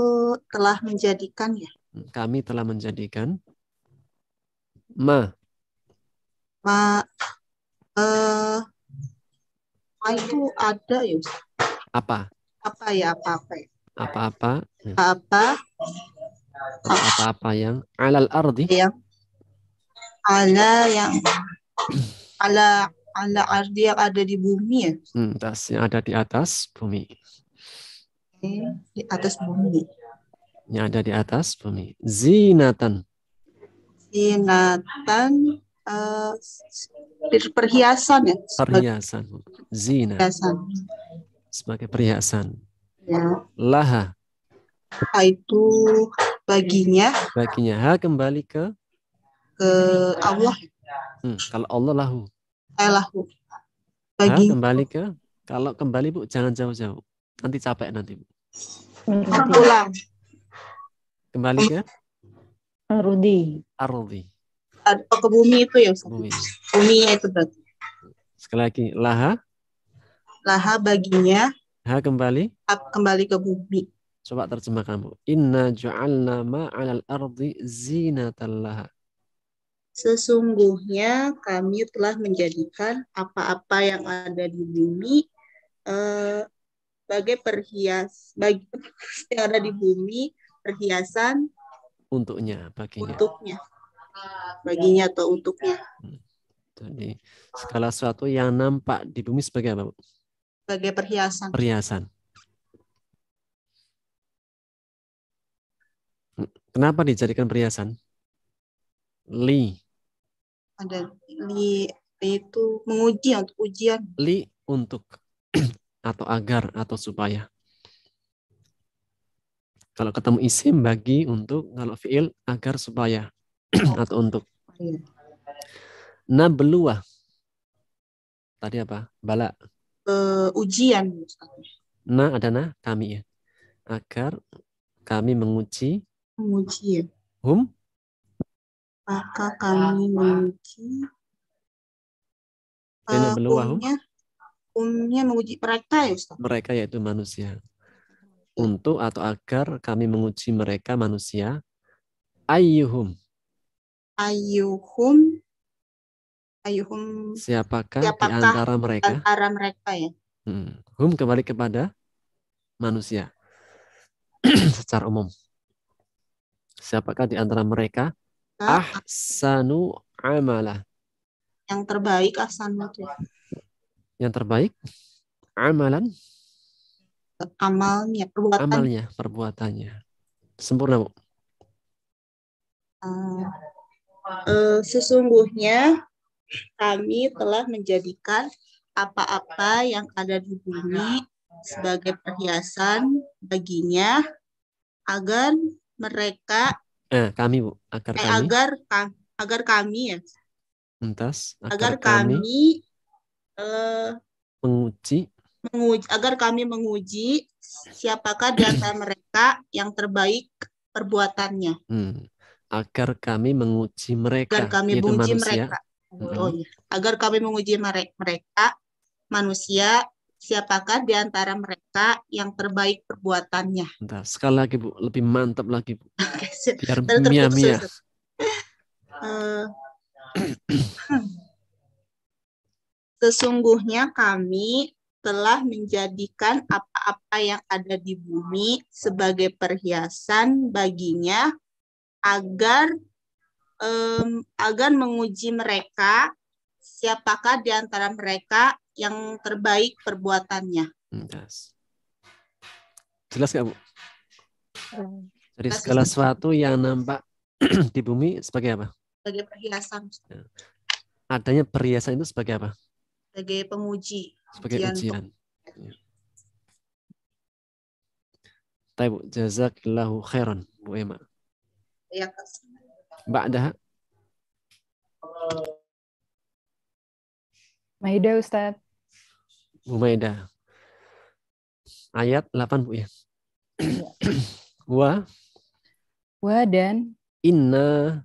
telah menjadikan ya. Kami telah menjadikan ma ma eh uh, ma itu ada ya. Ya, apa? Apa ya? Apa-apa. Hmm. Apa-apa. Apa? Apa-apa -apa yang alal ardi. Yang ala yang ala ala ardi yang ada di bumi ya. Hmm, tas yang ada di atas bumi. Di atas bumi. Yang ada di atas bumi. Zinatan. Zinatan uh, perhiasan ya. Perhiasan. Zina. Perhiasan sebagai perhiasan. Ya. Laha. Ha itu baginya. Baginya. Ha kembali ke ke Allah. Hmm, kalau Allah lahu. Eh, lahu. Bagi. Ha kembali ke kalau kembali Bu jangan jauh-jauh. Nanti capek nanti Bu. Pulang. Kembali ke Arudi. Arudi. Oh, ke bumi itu ya Bumi. Bumi ya itu berarti. Sekali lagi laha laha baginya ha kembali kembali ke bumi coba terjemah kamu inna ja'alna 'alal ardi zinatan laha Sesungguhnya kami telah menjadikan apa-apa yang ada di bumi eh, sebagai perhias bagi yang ada di bumi perhiasan untuknya baginya untuknya baginya atau untuknya. Hmm. Jadi segala sesuatu yang nampak di bumi sebagai apa? sebagai perhiasan. Perhiasan. Kenapa dijadikan perhiasan? Li. Ada li, li itu menguji untuk ujian. Li untuk atau agar atau supaya. Kalau ketemu isim bagi untuk, kalau fiil agar supaya atau untuk. Iya. Nah, beluah. Tadi apa? balak uh, ujian. Nah, ada nah kami ya. Agar kami menguji. Menguji ya. Hum? Maka kami menguji. Uh, umnya, umnya menguji mereka ya Ustaz? Mereka yaitu manusia. Untuk atau agar kami menguji mereka manusia. Ayuhum. Ayuhum ayuhum siapakah, siapakah di antara mereka? Antara mereka ya. Hmm. Hum kembali kepada manusia secara umum. Siapakah di antara mereka ah, ahsanu amala Yang terbaik ahsanu itu. Ya? Yang terbaik amalan amalnya perbuatan amalnya perbuatannya sempurna bu uh, uh, sesungguhnya kami telah menjadikan apa-apa yang ada di bumi sebagai perhiasan baginya agar mereka eh, kami bu agar eh, kami agar agar kami ya entas agar, agar kami, kami eh, menguji menguji agar kami menguji siapakah data mereka yang terbaik perbuatannya hmm. agar kami menguji mereka agar kami menguji mereka Oh, iya. Agar kami menguji mereka, manusia, siapakah di antara mereka yang terbaik perbuatannya. Bentar, sekali lagi Bu, lebih mantap lagi Bu. Biar mia-mia. Sesungguhnya kami telah menjadikan apa-apa yang ada di bumi sebagai perhiasan baginya agar um, agar menguji mereka siapakah di antara mereka yang terbaik perbuatannya. Yes. Hmm, jelas nggak, Bu? Dari segala sesuatu yang nampak di bumi sebagai apa? Sebagai perhiasan. Ya. Adanya perhiasan itu sebagai apa? Sebagai penguji. Sebagai ujian. ujian. Ya. Tapi Bu. Jazakallahu khairan, Bu Emma. Ya, kasih. Ba'dah. Maida Ustaz. Maida. Ayat 8 Bu ya. Iya. Wa Wa dan inna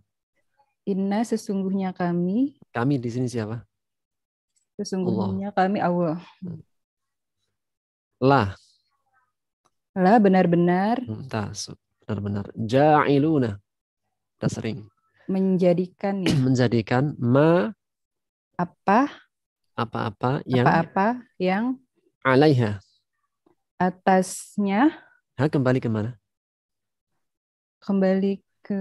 inna sesungguhnya kami kami di sini siapa? Sesungguhnya Allah. kami Allah. La La benar-benar. Hmm, benar-benar. Ja'iluna udah sering menjadikan ya? menjadikan ma apa apa-apa yang apa-apa yang alaiha atasnya ha, kembali mana? kembali ke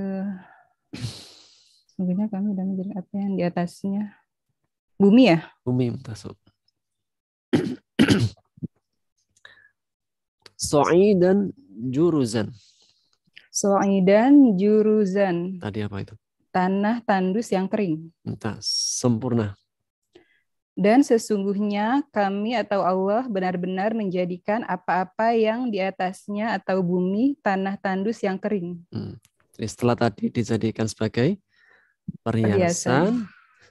sebenarnya kami udah menjadi apa yang di atasnya bumi ya bumi masuk dan juruzan Soidan juruzan. Tadi apa itu? Tanah tandus yang kering. Entah, sempurna. Dan sesungguhnya kami atau Allah benar-benar menjadikan apa-apa yang di atasnya atau bumi tanah tandus yang kering. Hmm. Jadi setelah tadi dijadikan sebagai perhiasan, perhiasan.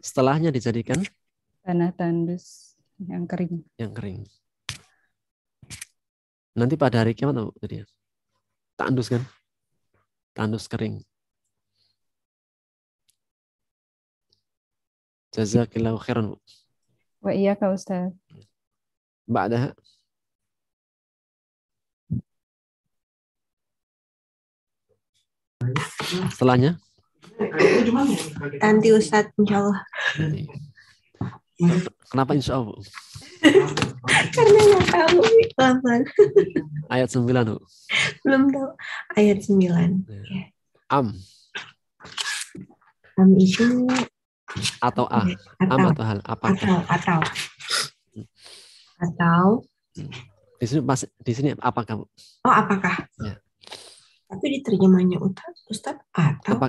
setelahnya dijadikan tanah tandus yang kering. Yang kering. Nanti pada hari kiamat apa tadi? Ya? Tandus kan? tandus kering. Jazakillahu khairan. Wa iyyaka Ustaz. بعدها Setelahnya? Nanti Ustadz, insya Allah. Kenapa insya Allah? Karena yang tahu kapan. Ayat 9, Bu. Belum tahu. Ayat 9. Ya. Ya. Am. Am itu atau A. Iya, atau. Am atau hal apa? Atau atau. Atau di sini mas, di sini apakah? Oh, apakah? Ya. Tapi diterjemahnya Ustaz, Ustaz atau Apa,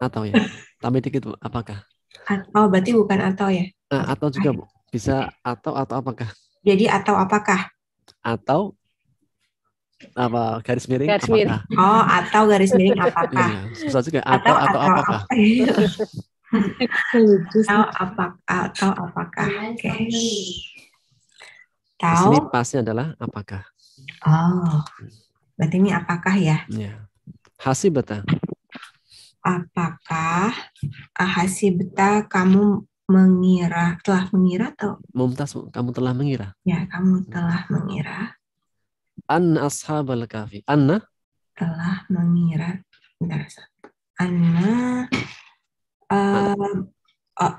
atau ya. Tambah dikit, Bu. Apakah? Oh, berarti bukan atau ya? Nah, atau juga Bisa atau atau apakah? Jadi atau apakah? Atau apa garis miring garis apakah? Oh, atau garis miring apakah? Iya, susah juga. Atau atau, atau, atau apakah? atau apakah? Atau apakah? Oke. Okay. Tahu. Di pasnya adalah apakah? Oh. Berarti ini apakah ya? Iya. betul apakah ahasibta kamu mengira telah mengira atau mumtaz kamu telah mengira ya kamu telah mengira an ashabal kafi anna telah mengira benar anna uh, oh,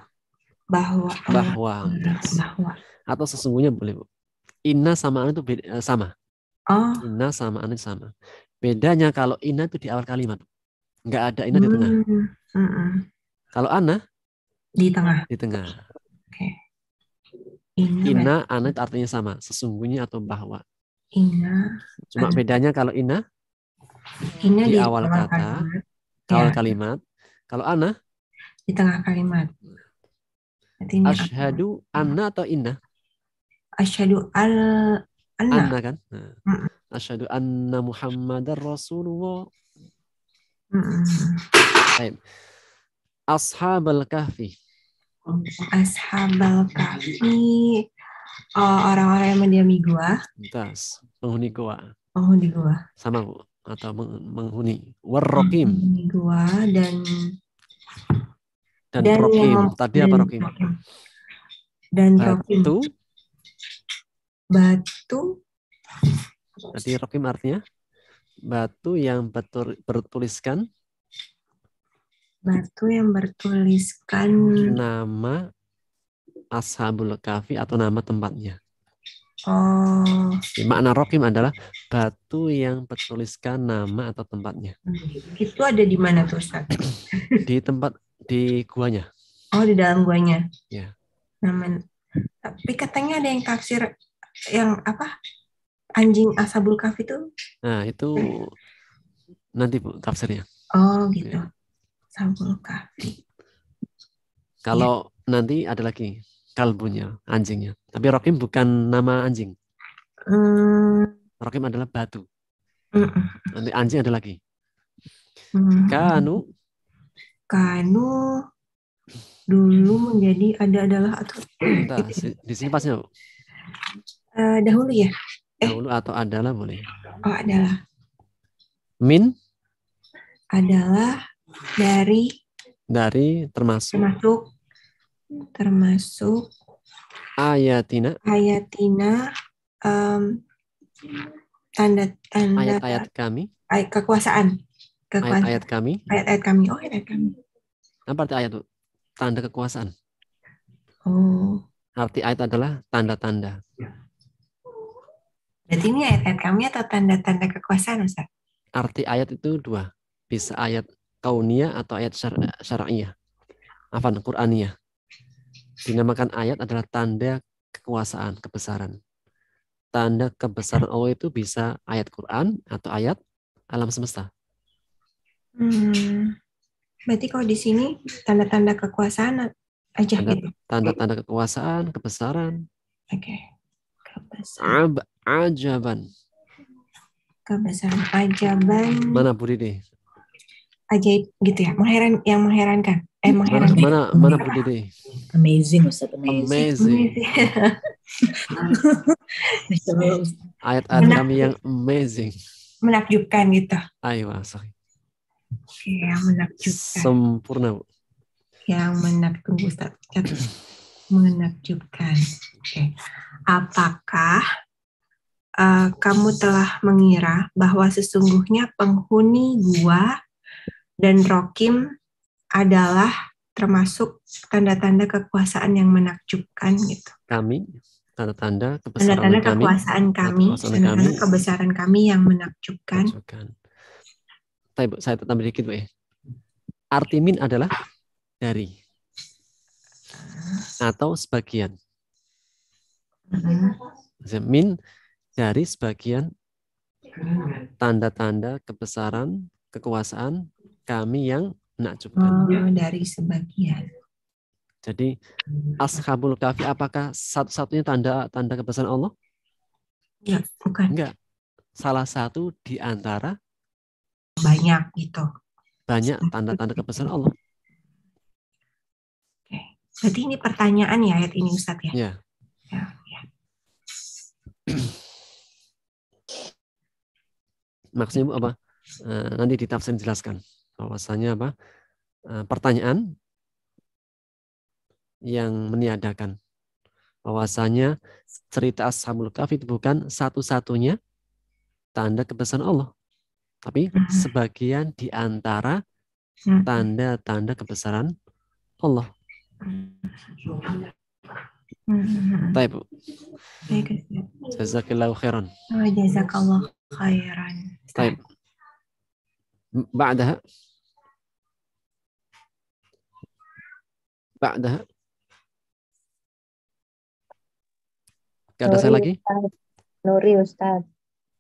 bahwa eh, bahwa bahwa atau sesungguhnya boleh bu inna sama an itu beda, eh, sama oh. inna sama an sama bedanya kalau inna itu di awal kalimat Nggak ada Ina di tengah. Hmm, kalau Ana? Di tengah. Di tengah. Okay. Ina, ina Ana itu artinya sama. Sesungguhnya atau bahwa. Ina. Cuma ana. bedanya kalau Ina, Ina di, di awal kata, kalimat. awal ya. kalimat. Kalau Ana? Di tengah kalimat. Ashadu ana Anna atau ina Ashadu al Anna. Anna kan? Nah. Ashadu anna Muhammadar Rasulullah. Mm-hmm. Baik. Ashabul Kahfi. Ashabul Kahfi oh, orang-orang yang mendiami gua. Tas, penghuni gua. Penghuni gua. Sama bu atau menghuni warrokim. Penghuni gua dan dan, dan rokim. Tadi apa rokim? Dan rokim. Batu. Batu. Tadi rokim artinya? Batu yang bertuliskan Batu yang bertuliskan nama Ashabul kafi atau nama tempatnya. Oh. Makna rokim adalah batu yang bertuliskan nama atau tempatnya. Itu ada di mana tuh Ustaz? di tempat di guanya. Oh, di dalam guanya. Ya. Nama. Tapi katanya ada yang tafsir yang apa? anjing asabul kaf itu? Nah itu nanti bu tafsirnya. Oh gitu. Ya. Asabul Kalau ya. nanti ada lagi kalbunya anjingnya. Tapi rokim bukan nama anjing. Hmm. Rokim adalah batu. Mm Nanti anjing ada lagi. Hmm. Kanu. Kanu dulu menjadi ada adalah atau. Entah, ya. di sini pasnya. Uh, eh, dahulu ya. Eh. dahulu eh. atau adalah boleh. Oh, adalah. Min adalah dari dari termasuk termasuk termasuk ayatina ayatina um, tanda tanda ayat-ayat kami ayat kekuasaan kekuasaan ayat-ayat kami ayat-ayat kami oh ayat-ayat kami apa arti ayat itu tanda kekuasaan oh arti ayat adalah tanda-tanda ya. Berarti ini ayat-ayat kami atau tanda-tanda kekuasaan Ustaz? Arti ayat itu dua. Bisa ayat kaunia atau ayat syar'iyah. Syar Afan, Qur'aniyah. Dinamakan ayat adalah tanda kekuasaan, kebesaran. Tanda kebesaran Allah itu bisa ayat Quran atau ayat alam semesta. Hmm. Berarti kalau di sini tanda-tanda kekuasaan aja tanda, gitu. Tanda-tanda kekuasaan, kebesaran. Oke. Okay. Kebesaran ajaban. Kebesaran ajaban. Mana Bu Dede? Ajaib gitu ya, mengheran yang mengherankan. Eh, mengherankan. Mana mana, Bu Amazing Ustaz, amazing. Amazing. Ayat-ayat kami yang amazing. Menakjubkan gitu. Ayo, sorry. Oke, yang menakjubkan. Sempurna, Bu. Yang menakjubkan, Ustaz. Menakjubkan. Oke. Okay. Apakah uh, kamu telah mengira bahwa sesungguhnya penghuni gua dan Rokim adalah termasuk tanda-tanda kekuasaan yang menakjubkan gitu. Kami tanda-tanda kebesaran tanda-tanda kami, kekuasaan kami, tanda-tanda kami, kebesaran kami yang menakjubkan. bu, Saya tambah dikit, Bu. Ya. Artimin adalah dari atau sebagian. Min dari sebagian tanda-tanda kebesaran kekuasaan kami yang menakjubkan. Oh, dari sebagian. Jadi ashabul kafi apakah satu-satunya tanda tanda kebesaran Allah? Ya, bukan. Enggak. Salah satu di antara banyak itu. Banyak tanda-tanda kebesaran Allah. Oke. Jadi ini pertanyaan ya ayat ini Ustaz Ya. ya, ya. ya. maksudnya apa? Uh, nanti di tafsir dijelaskan bahwasanya apa? Uh, pertanyaan yang meniadakan bahwasanya cerita Ashabul Kahfi itu bukan satu-satunya tanda kebesaran Allah, tapi mm-hmm. sebagian di antara mm-hmm. tanda-tanda kebesaran Allah. Mm-hmm. Baik, Bu. Jazakallahu khairan. Oh, jazakallah خيرا طيب بعدها بعدها Gak ada saya lagi? Nuri Ustaz.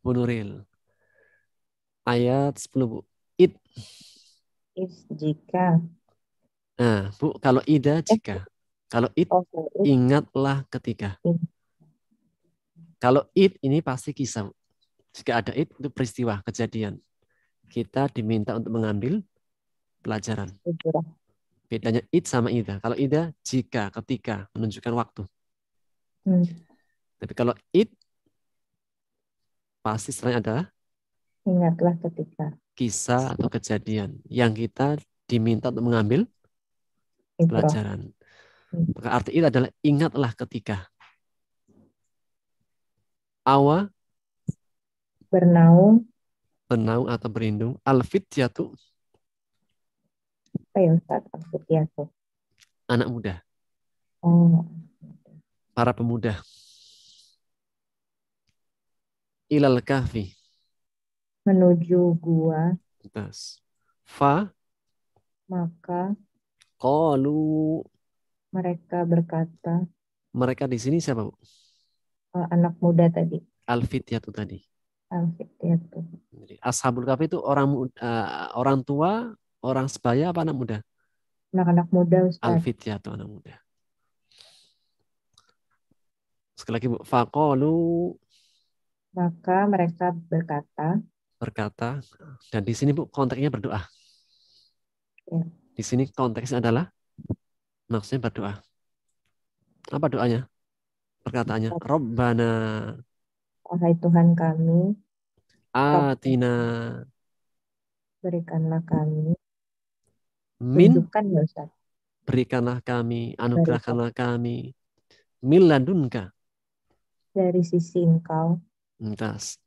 Bu Nuril. Ayat 10 Bu. It. Is jika. Nah, Bu, kalau ida jika. Kalau it, oh, ingatlah ketika. Kalau it ini pasti kisah. Jika ada itu peristiwa, kejadian. Kita diminta untuk mengambil pelajaran. Bedanya it sama ida. Kalau ida, jika, ketika, menunjukkan waktu. Hmm. Tapi kalau it pasti selain adalah ingatlah ketika kisah atau kejadian yang kita diminta untuk mengambil Intro. pelajaran. Hmm. Maka arti itu adalah ingatlah ketika. Awa Bernaung. Bernaung atau berlindung. alfit jatuh, Apa ya Ustaz al Anak muda. Oh. Para pemuda. Ilal kahfi. Menuju gua. Atas. Fa. Maka. Kolu. Mereka berkata. Mereka di sini siapa, Bu? Oh, anak muda tadi. Alfit tuh tadi. Jadi, ashabul kafi itu orang uh, orang tua, orang sebaya apa anak muda? Anak-anak muda Ustaz. itu anak muda. Sekali lagi Bu, faqalu maka mereka berkata berkata dan di sini Bu konteksnya berdoa. Ya. Di sini konteksnya adalah maksudnya berdoa. Apa doanya? Perkataannya Robbana. Wahai Tuhan kami, Atina. Berikanlah kami. Min. Berikanlah kami, anugerahkanlah kami. Min ladunka. Dari sisi engkau. Entas.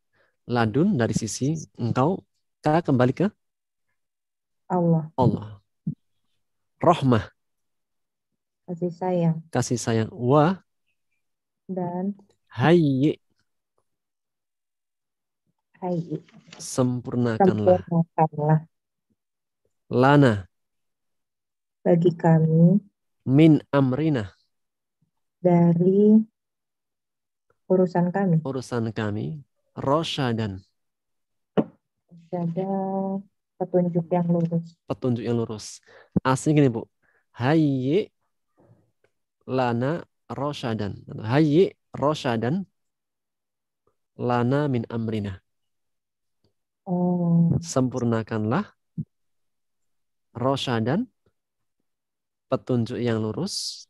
Ladun dari sisi engkau. Kita kembali ke? Allah. Allah. Rohmah. Kasih sayang. Kasih sayang. wah, Dan. Hayyik hai sempurnakanlah. sempurnakanlah lana bagi kami min amrina dari urusan kami urusan kami dan. ada petunjuk yang lurus petunjuk yang lurus aslinya gini bu Hayy, lana rosyadan hayyi rosyadan lana min amrina Oh. Sempurnakanlah rosya dan petunjuk yang lurus.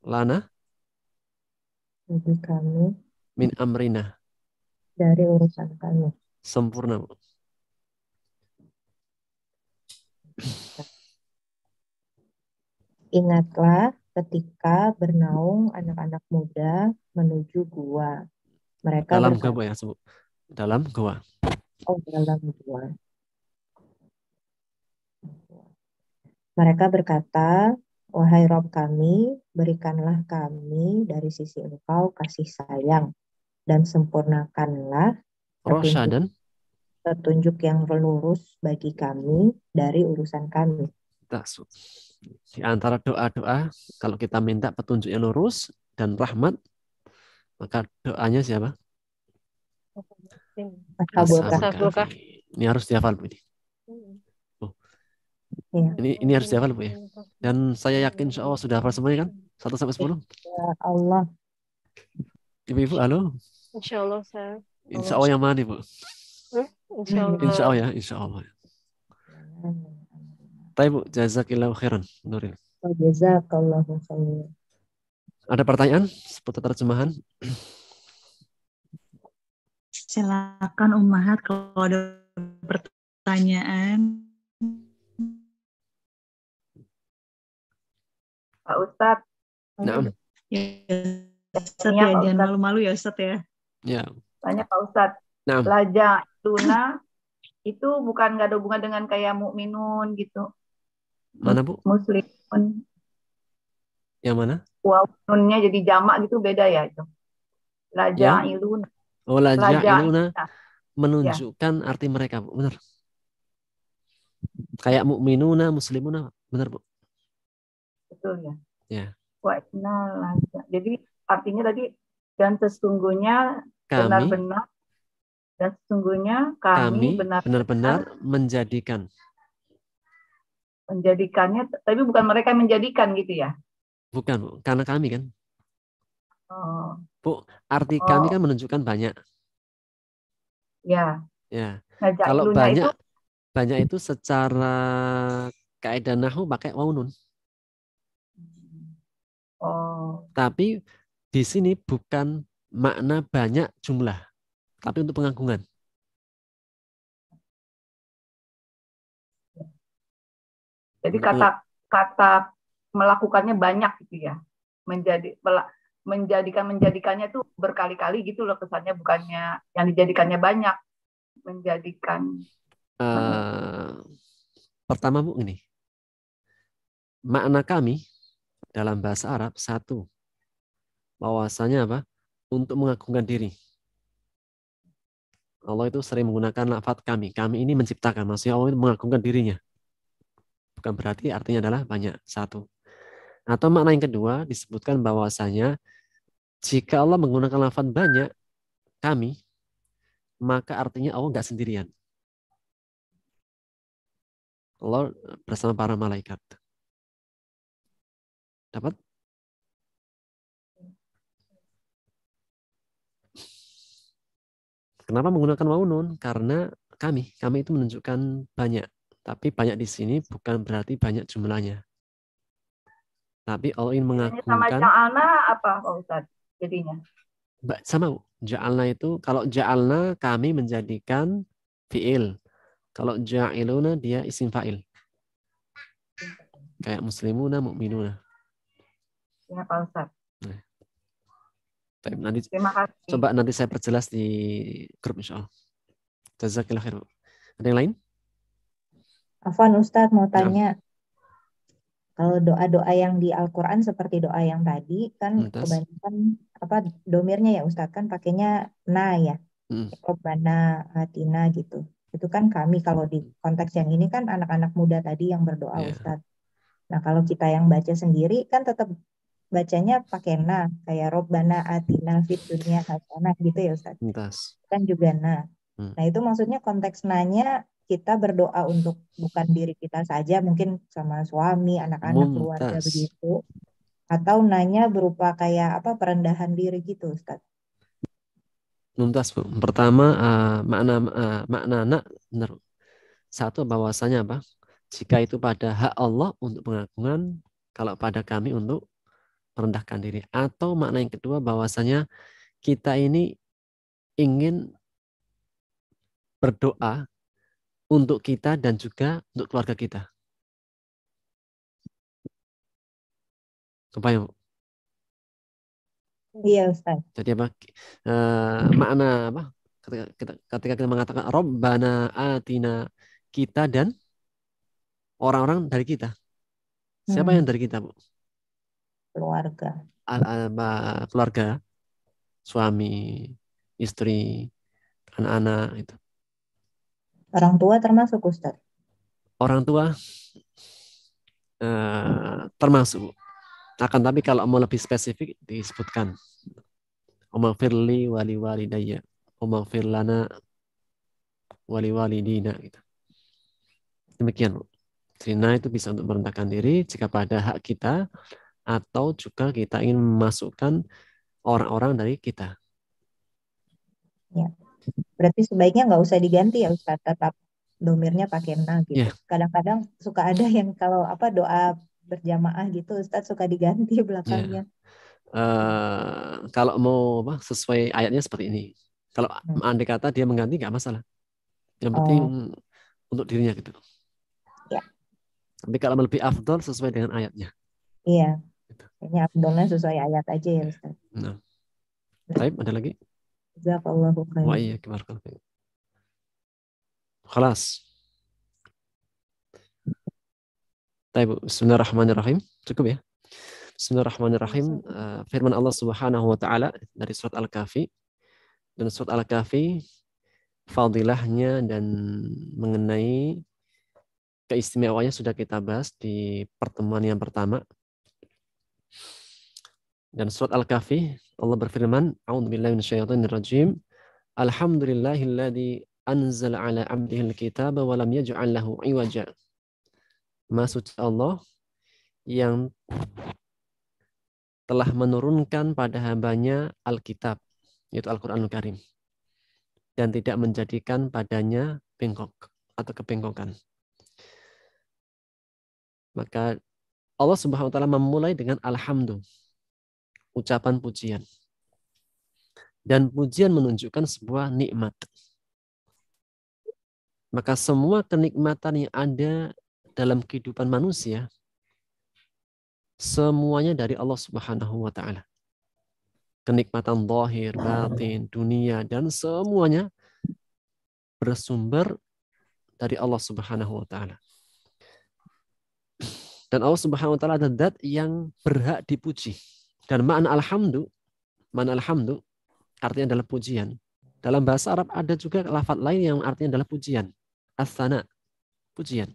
Lana. Bagi kami. Min amrina. Dari urusan kami. Sempurna. Ingatlah ketika bernaung anak-anak muda menuju gua. Mereka dalam ya, dalam gua. Oh, dalam gua. Mereka berkata, Wahai Rob kami, berikanlah kami dari sisi engkau kasih sayang dan sempurnakanlah Rosa petunjuk, dan petunjuk yang lurus bagi kami dari urusan kami. Di antara doa-doa, kalau kita minta petunjuk yang lurus dan rahmat, maka doanya siapa? Ini harus dihafal Bu. Ini. Ya. Ini ini harus dihafal Bu ya. Dan saya yakin insya Allah sudah hafal semuanya kan? 1 sampai 10. Ya Allah. Ibu-ibu halo. Insya Allah saya. Insya Allah yang mana Ibu? Hmm? Insya Allah. Insya Allah ya, insya Allah. Tapi Bu, jazakillahu khairan. Nuril. Jazakallahu khairan. Ada pertanyaan seputar terjemahan? Silakan Umahat kalau ada pertanyaan. Pak ustad Nah. Ya, ya, jangan malu-malu ya ustad ya. Ya. Tanya Pak ustad Nah. Laja Luna itu bukan nggak ada hubungan dengan kayak mukminun gitu. Mana Bu? Muslimun. Yang mana? wawununnya jadi jamak gitu beda ya itu. Laja ya. Iluna. Oh, la ya, ja'aluna ya. menunjukkan ya. arti mereka, Bu. Benar. Kayak mukminuna, muslimuna, benar, Bu. Betul ya. Ya. Jadi artinya tadi dan sesungguhnya benar-benar dan sesungguhnya kami benar-benar menjadikan menjadikannya tapi bukan mereka yang menjadikan gitu ya bukan karena kami kan Oh. Bu, arti oh. kami kan menunjukkan banyak. Ya. Ya. Ngajak Kalau banyak itu... banyak itu secara kaidah nahu pakai waunun. Oh. Tapi di sini bukan makna banyak jumlah, tapi untuk pengagungan. Jadi kata kata melakukannya banyak gitu ya. Menjadi menjadikan menjadikannya tuh berkali-kali gitu loh kesannya bukannya yang dijadikannya banyak menjadikan uh, pertama bu ini makna kami dalam bahasa Arab satu bahwasanya apa untuk mengagungkan diri Allah itu sering menggunakan lafat kami kami ini menciptakan maksudnya Allah itu mengagungkan dirinya bukan berarti artinya adalah banyak satu atau makna yang kedua disebutkan bahwasanya jika Allah menggunakan lafaz banyak, kami, maka artinya Allah nggak sendirian. Allah bersama para malaikat. Dapat? Kenapa menggunakan maunun? Karena kami, kami itu menunjukkan banyak. Tapi banyak di sini bukan berarti banyak jumlahnya. Tapi Allah ingin mengagungkan. sama apa, Pak jadinya. Sama ja'alna itu kalau ja'alna kami menjadikan fiil. Kalau ja'iluna dia isim fa'il. Kayak muslimuna, mukminuna. Ya, Pak Ustaz. Nah. Baik, nanti Terima kasih. Coba nanti saya perjelas di grup insya Allah. Jazakillah Ada yang lain? Afan Ustaz mau nah. tanya. Kalau doa-doa yang di Al-Qur'an seperti doa yang tadi kan Mantas. kebanyakan apa domirnya ya Ustadz kan pakainya na ya. Hmm. Robana, Atina gitu. Itu kan kami kalau di hmm. konteks yang ini kan anak-anak muda tadi yang berdoa yeah. Ustadz. Nah, kalau kita yang baca sendiri kan tetap bacanya pakai na kayak robbana atina fit dunia hasanah gitu ya Ustaz. Entas. Kan juga na. Hmm. Nah, itu maksudnya konteks nanya kita berdoa untuk bukan diri kita saja, mungkin sama suami, anak-anak, keluarga begitu. Atau nanya berupa kayak apa perendahan diri gitu, Ustaz. Nuntas Bu. Pertama, uh, makna uh, makna anak benar. Satu bahwasanya apa? Jika itu pada hak Allah untuk pengagungan, kalau pada kami untuk merendahkan diri. Atau makna yang kedua bahwasanya kita ini ingin berdoa untuk kita dan juga untuk keluarga kita. Supaya Iya Ustaz. Jadi apa Uh, makna apa ketika kita, ketika kita mengatakan Robbana atina kita dan orang-orang dari kita. Siapa hmm. yang dari kita, Bu? Keluarga. Al -al keluarga, suami, istri, anak-anak itu. Orang tua termasuk Ustaz? Orang tua uh, termasuk. Akan tapi kalau mau lebih spesifik disebutkan. Omang Firly wali wali Daya, Omang firlana wali wali Gitu. Demikian. Trina itu bisa untuk merendahkan diri jika pada hak kita atau juga kita ingin memasukkan orang-orang dari kita. Ya. Berarti sebaiknya nggak usah diganti ya Ustaz, tetap domirnya pakai na gitu. kadang iya. Kadang-kadang suka ada yang kalau apa doa berjamaah gitu Ustaz suka diganti belakangnya. Yeah. Iya. Uh, kalau mau apa, sesuai ayatnya seperti ini. Kalau hmm. andai kata dia mengganti nggak masalah. Yang penting oh. untuk dirinya gitu. Ya. Tapi kalau lebih afdol sesuai dengan ayatnya. Iya. Gitu. Ini sesuai ayat aja ya Ustaz. Nah. Baik, ada lagi? الله خير Wa بارك الله فيك خلاص طيب بسم الله الرحمن الرحيم cukup ya الله الرحمن iya, eh, firman Allah Subhanahu wa taala dari surat Al-Kahfi dan surat Al-Kahfi fadilahnya dan mengenai keistimewaannya sudah kita bahas di pertemuan yang pertama dan surat Al-Kahfi Allah berfirman, "A'udzu "A'udzubillahi minasyaitonir rajim. Alhamdulillahilladzi anzal 'ala 'abdihi al-kitaba wa lam yaj'al lahu 'iwaja." Maksud Allah yang telah menurunkan pada hambanya Alkitab, yaitu Al-Quranul Karim, dan tidak menjadikan padanya bengkok atau kebengkokan. Maka Allah Subhanahu wa taala memulai dengan alhamdulillah ucapan pujian. Dan pujian menunjukkan sebuah nikmat. Maka semua kenikmatan yang ada dalam kehidupan manusia semuanya dari Allah Subhanahu wa taala. Kenikmatan zahir, batin, dunia dan semuanya bersumber dari Allah Subhanahu wa taala. Dan Allah Subhanahu wa taala adalah zat yang berhak dipuji. Dan ma'an alhamdu, ma'an alhamdu artinya adalah pujian. Dalam bahasa Arab ada juga lafat lain yang artinya adalah pujian. Asana, pujian.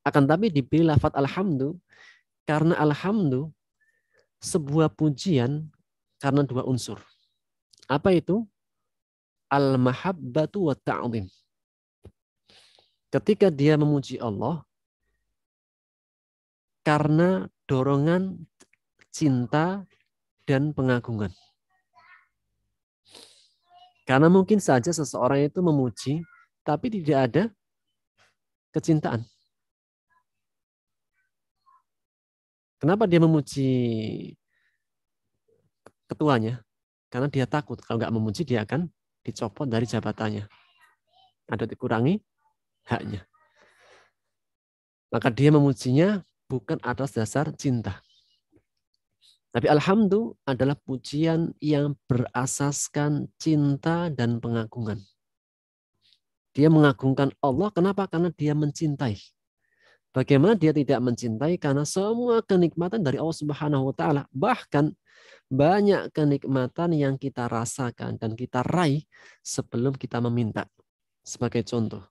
Akan tapi dipilih lafat alhamdu karena alhamdu sebuah pujian karena dua unsur. Apa itu? Al-mahabbatu wa ta'zim. Ketika dia memuji Allah, karena dorongan cinta, dan pengagungan. Karena mungkin saja seseorang itu memuji, tapi tidak ada kecintaan. Kenapa dia memuji ketuanya? Karena dia takut kalau nggak memuji dia akan dicopot dari jabatannya. Ada dikurangi haknya. Maka dia memujinya bukan atas dasar cinta. Tapi alhamdulillah adalah pujian yang berasaskan cinta dan pengagungan. Dia mengagungkan Allah kenapa? Karena dia mencintai. Bagaimana dia tidak mencintai? Karena semua kenikmatan dari Allah Subhanahu wa taala. Bahkan banyak kenikmatan yang kita rasakan dan kita raih sebelum kita meminta. Sebagai contoh,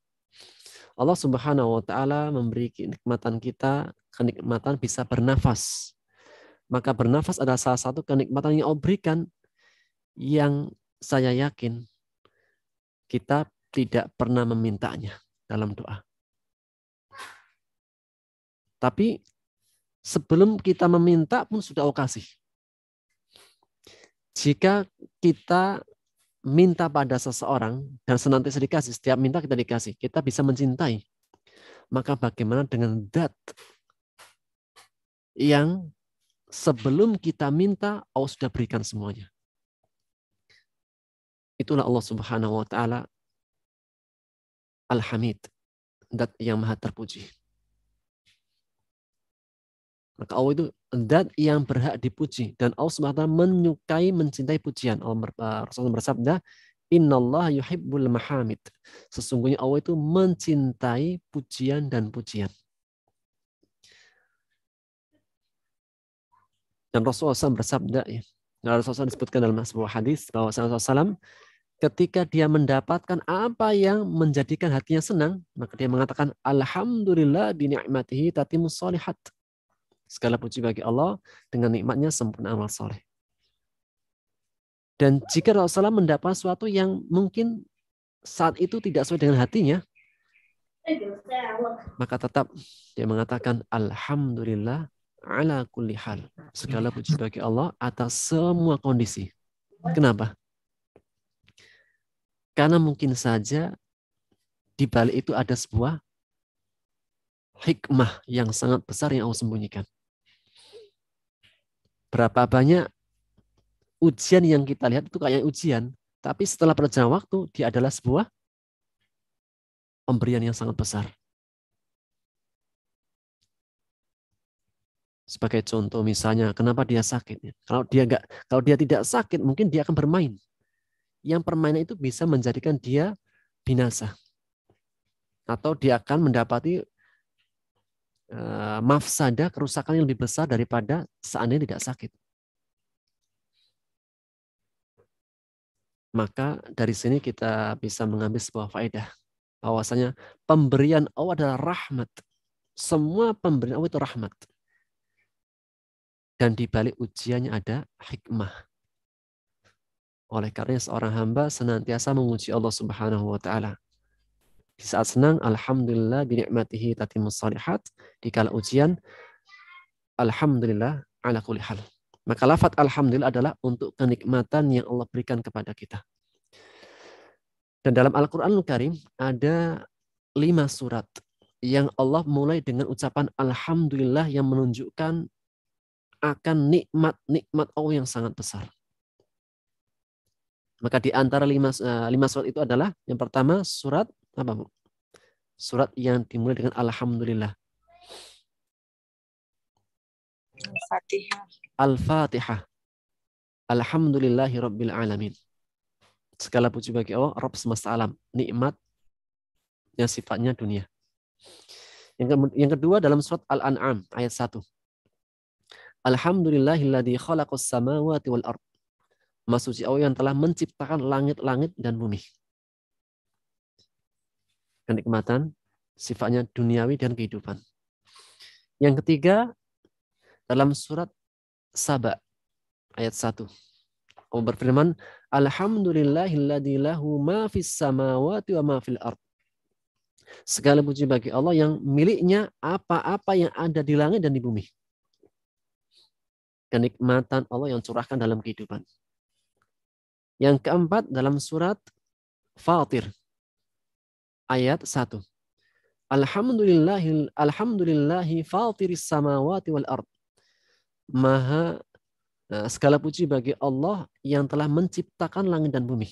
Allah Subhanahu wa taala memberi kenikmatan kita, kenikmatan bisa bernafas. Maka bernafas adalah salah satu kenikmatan yang Allah berikan yang saya yakin kita tidak pernah memintanya dalam doa. Tapi sebelum kita meminta pun sudah Allah kasih. Jika kita minta pada seseorang dan senantiasa dikasih, setiap minta kita dikasih, kita bisa mencintai. Maka bagaimana dengan dat yang sebelum kita minta Allah sudah berikan semuanya. Itulah Allah Subhanahu wa taala Al-Hamid, dat yang maha terpuji. Maka Allah itu dat yang berhak dipuji dan Allah SWT menyukai mencintai pujian. Allah eh, Rasulullah bersabda, Inna Allah yuhibbul mahamid. Sesungguhnya Allah itu mencintai pujian dan pujian. Dan Rasulullah SAW bersabda, ya. Rasulullah SAW disebutkan dalam sebuah hadis bahwa Rasulullah SAW ketika dia mendapatkan apa yang menjadikan hatinya senang, maka dia mengatakan, Alhamdulillah bini'matihi tatimu solihat. Segala puji bagi Allah, dengan nikmatnya sempurna amal soleh. Dan jika Rasulullah SAW mendapat sesuatu yang mungkin saat itu tidak sesuai dengan hatinya, maka tetap dia mengatakan Alhamdulillah ala kulli hal. Hmm. Segala puji bagi Allah atas semua kondisi. Kenapa? Karena mungkin saja di balik itu ada sebuah hikmah yang sangat besar yang Allah sembunyikan. Berapa banyak ujian yang kita lihat itu kayak ujian, tapi setelah perjalanan waktu dia adalah sebuah pemberian yang sangat besar. Sebagai contoh misalnya, kenapa dia sakit? Ya? Kalau dia nggak, kalau dia tidak sakit, mungkin dia akan bermain. Yang permainan itu bisa menjadikan dia binasa. Atau dia akan mendapati uh, mafsada, kerusakan yang lebih besar daripada seandainya tidak sakit. Maka dari sini kita bisa mengambil sebuah faedah bahwasanya pemberian Allah adalah rahmat. Semua pemberian Allah itu rahmat dan di balik ujiannya ada hikmah. Oleh karena seorang hamba senantiasa menguji Allah Subhanahu wa taala. Di saat senang, alhamdulillah bi ni'matihi tatimus salihat. Di kala ujian, alhamdulillah ala kulli hal. Maka lafaz alhamdulillah adalah untuk kenikmatan yang Allah berikan kepada kita. Dan dalam al quran al Karim ada lima surat yang Allah mulai dengan ucapan alhamdulillah yang menunjukkan akan nikmat-nikmat Allah yang sangat besar. Maka di antara lima, eh, lima surat itu adalah yang pertama surat apa bu? Surat yang dimulai dengan Alhamdulillah. Al-Fatihah. al Alhamdulillahi Rabbil Alamin. Segala puji bagi Allah, Rabb semesta alam. Nikmat yang sifatnya dunia. Yang kedua dalam surat Al-An'am ayat 1. Alhamdulillahilladzi khalaqas samawati wal ard. Maksudnya Allah yang telah menciptakan langit-langit dan bumi. Kenikmatan sifatnya duniawi dan kehidupan. Yang ketiga dalam surat Saba ayat 1. Allah berfirman, Alhamdulillahilladzi lahu ma fis samawati wa ma fil ard. Segala puji bagi Allah yang miliknya apa-apa yang ada di langit dan di bumi kenikmatan Allah yang curahkan dalam kehidupan. Yang keempat dalam surat Fatir ayat 1. Alhamdulillah alhamdulillahi fatiris samawati wal ard. Maha nah, segala puji bagi Allah yang telah menciptakan langit dan bumi.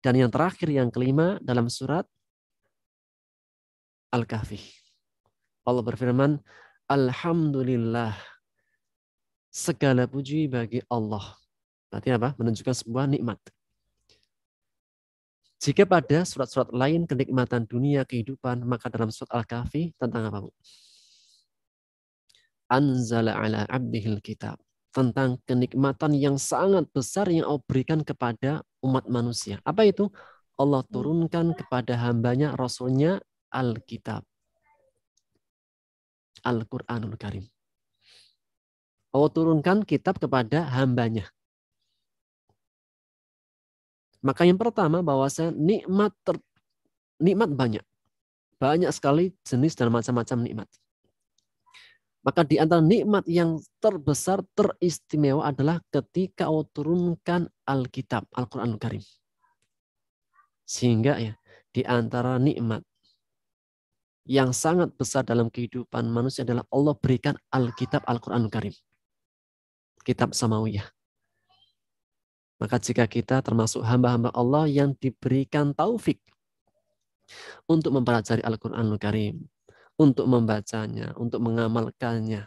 Dan yang terakhir yang kelima dalam surat Al-Kahfi. Allah berfirman, Alhamdulillah segala puji bagi Allah. Artinya apa? Menunjukkan sebuah nikmat. Jika pada surat-surat lain kenikmatan dunia kehidupan, maka dalam surat Al-Kahfi tentang apa, Bu? Anzala ala abdihil kitab. Tentang kenikmatan yang sangat besar yang Allah berikan kepada umat manusia. Apa itu? Allah turunkan kepada hambanya, Rasulnya, Alkitab. Al-Quranul Karim. Allah oh, turunkan kitab kepada hambanya. Maka yang pertama bahwa nikmat ter, nikmat banyak. Banyak sekali jenis dan macam-macam nikmat. Maka di antara nikmat yang terbesar, teristimewa adalah ketika Allah turunkan Alkitab, Al-Quran Al-Karim. Sehingga ya, di antara nikmat yang sangat besar dalam kehidupan manusia adalah Allah berikan Alkitab Al-Quran Al-Karim kitab Samawiyah. Maka jika kita termasuk hamba-hamba Allah yang diberikan taufik untuk mempelajari al quran Al Karim, untuk membacanya, untuk mengamalkannya,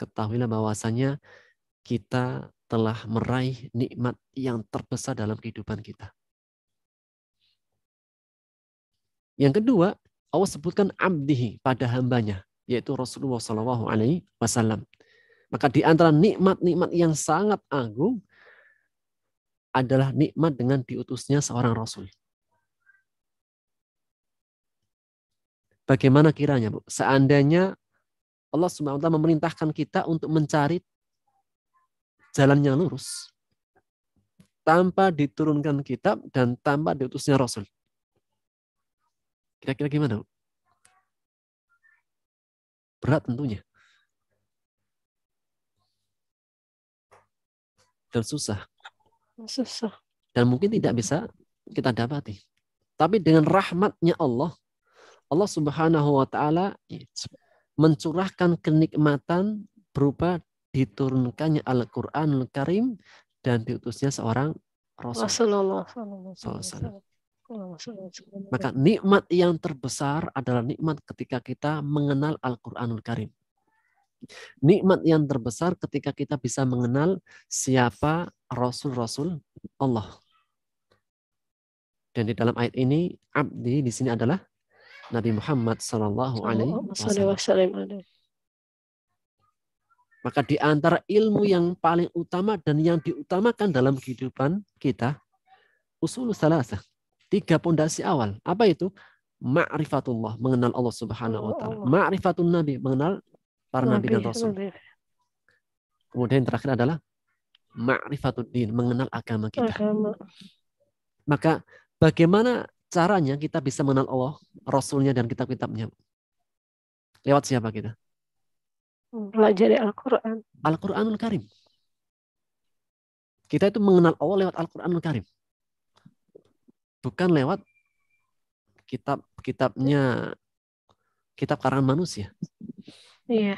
ketahuilah bahwasanya kita telah meraih nikmat yang terbesar dalam kehidupan kita. Yang kedua, Allah sebutkan abdihi pada hambanya, yaitu Rasulullah Shallallahu Alaihi Wasallam. Maka di antara nikmat-nikmat yang sangat agung adalah nikmat dengan diutusnya seorang rasul. Bagaimana kiranya, Bu? Seandainya Allah SWT memerintahkan kita untuk mencari jalan yang lurus tanpa diturunkan kitab dan tanpa diutusnya rasul. Kira-kira gimana? Bu? Berat tentunya. dan susah. Susah. Dan mungkin tidak bisa kita dapati. Tapi dengan rahmatnya Allah, Allah Subhanahu wa taala mencurahkan kenikmatan berupa diturunkannya Al-Qur'anul Karim dan diutusnya seorang Rasul. Rasulullah Maka nikmat yang terbesar adalah nikmat ketika kita mengenal Al-Qur'anul Karim. Nikmat yang terbesar ketika kita bisa mengenal siapa rasul-rasul Allah. Dan di dalam ayat ini abdi di sini adalah Nabi Muhammad Sallallahu Alaihi Wasallam. Maka di antara ilmu yang paling utama dan yang diutamakan dalam kehidupan kita, usul salasah, tiga pondasi awal. Apa itu? Ma'rifatullah, mengenal Allah Subhanahu wa oh, taala. Ma'rifatun Nabi, mengenal para nabi dan rasul. Kemudian yang terakhir adalah ma'rifatuddin, mengenal agama kita. Agama. Maka bagaimana caranya kita bisa mengenal Allah, Rasulnya dan kitab-kitabnya? Lewat siapa kita? Pelajari Al-Quran. Al-Quranul Karim. Kita itu mengenal Allah lewat Al-Quranul Karim. Bukan lewat kitab-kitabnya, kitab karangan manusia. Iya.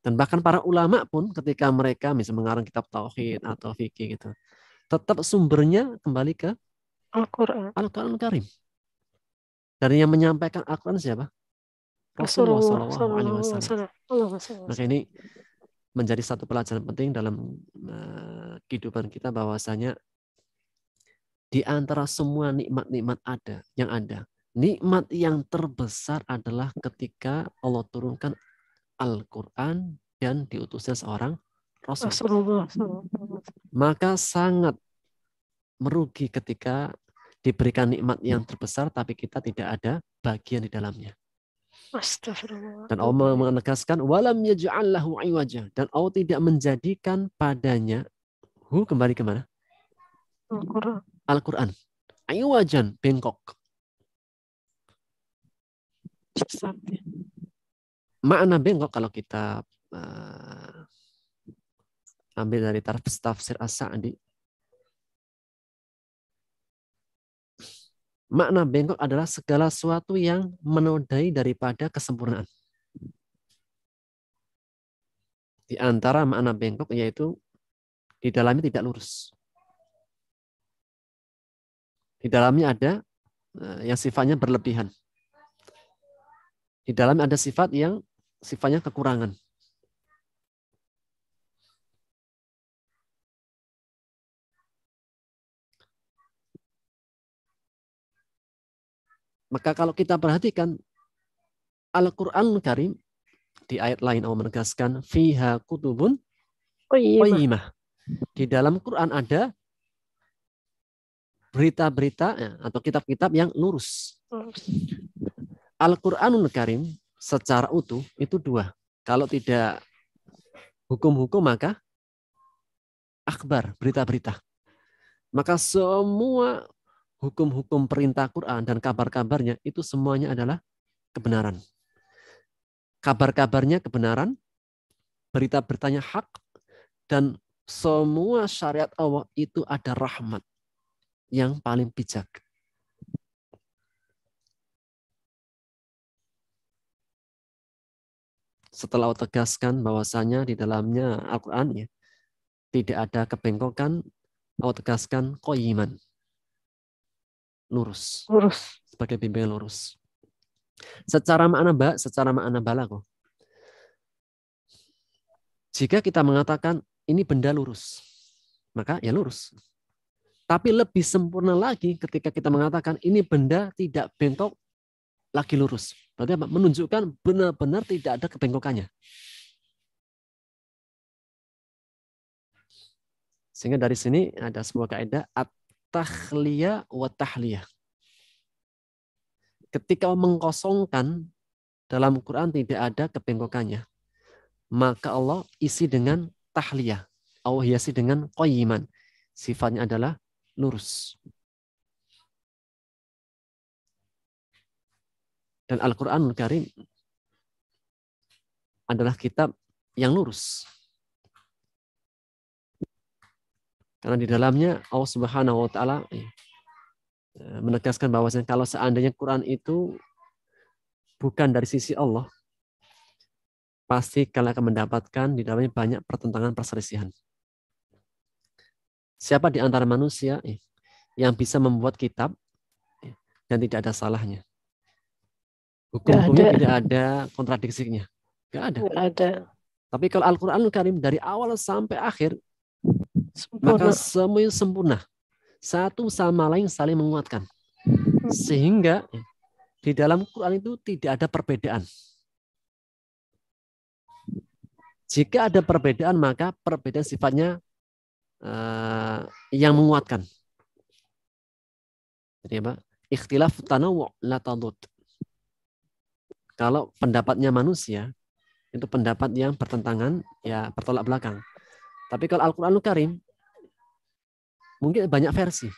Dan bahkan para ulama pun ketika mereka misalnya mengarang kitab tauhid atau fikih gitu, tetap sumbernya kembali ke Al-Qur'an. Al-Qur'an Karim. Dan yang menyampaikan Al-Qur'an siapa? Rasulullah sallallahu alaihi wasallam. Maka ini menjadi satu pelajaran penting dalam eh, kehidupan kita bahwasanya di antara semua nikmat-nikmat ada yang ada, nikmat yang terbesar adalah ketika Allah turunkan Al-Quran dan diutusnya seorang Rasul. Maka sangat merugi ketika diberikan nikmat yang terbesar tapi kita tidak ada bagian di dalamnya. Dan Allah menegaskan walam yaj'allahu iwaja dan Allah tidak menjadikan padanya hu kembali kemana? Al-Qur'an. Al-Qur'an. Iwajan bengkok makna bengkok kalau kita uh, ambil dari tafsir As-Sa'di makna bengkok adalah segala sesuatu yang menodai daripada kesempurnaan. Di antara makna bengkok yaitu di dalamnya tidak lurus. Di dalamnya ada eh, yang sifatnya berlebihan. Di dalamnya ada sifat yang sifatnya kekurangan. Maka kalau kita perhatikan Al-Qur'an Karim di ayat lain Allah menegaskan fiha kutubun qayyimah. Di dalam Quran ada berita-berita ya, atau kitab-kitab yang lurus. Al-Qur'anul Karim secara utuh itu dua. Kalau tidak hukum-hukum maka akbar, berita-berita. Maka semua hukum-hukum perintah Quran dan kabar-kabarnya itu semuanya adalah kebenaran. Kabar-kabarnya kebenaran, berita-beritanya hak, dan semua syariat Allah itu ada rahmat yang paling bijak. setelah tegaskan bahwasanya di dalamnya Al-Quran ya, tidak ada kebengkokan, Allah tegaskan koyiman. Lurus. Lurus. Sebagai bimbingan lurus. Secara makna mbak, secara makna balago. Jika kita mengatakan ini benda lurus, maka ya lurus. Tapi lebih sempurna lagi ketika kita mengatakan ini benda tidak bengkok lagi lurus. Berarti apa? Menunjukkan benar-benar tidak ada kebengkokannya. Sehingga dari sini ada sebuah kaidah at-tahliya wa tahliya. Ketika mengkosongkan dalam Quran tidak ada kebengkokannya, maka Allah isi dengan tahliya. Allah hiasi dengan qayyiman. Sifatnya adalah lurus. Dan al quran Karim adalah kitab yang lurus. Karena di dalamnya Allah Subhanahu wa taala eh, eh, menegaskan bahwasanya kalau seandainya Quran itu bukan dari sisi Allah, pasti kalian akan mendapatkan di dalamnya banyak pertentangan perselisihan. Siapa di antara manusia eh, yang bisa membuat kitab dan tidak ada salahnya? Hukum-hukumnya tidak ada kontradiksinya. Enggak ada. ada. Tapi kalau Al-Quran Al-Karim dari awal sampai akhir, sempurna. maka semuanya sempurna. Satu sama lain saling menguatkan. Hmm. Sehingga di dalam Quran itu tidak ada perbedaan. Jika ada perbedaan, maka perbedaan sifatnya uh, yang menguatkan. Jadi apa? Ikhtilaf tanawu la tadud. Kalau pendapatnya manusia, itu pendapat yang bertentangan, ya bertolak belakang. Tapi kalau al Al Karim, mungkin banyak versi.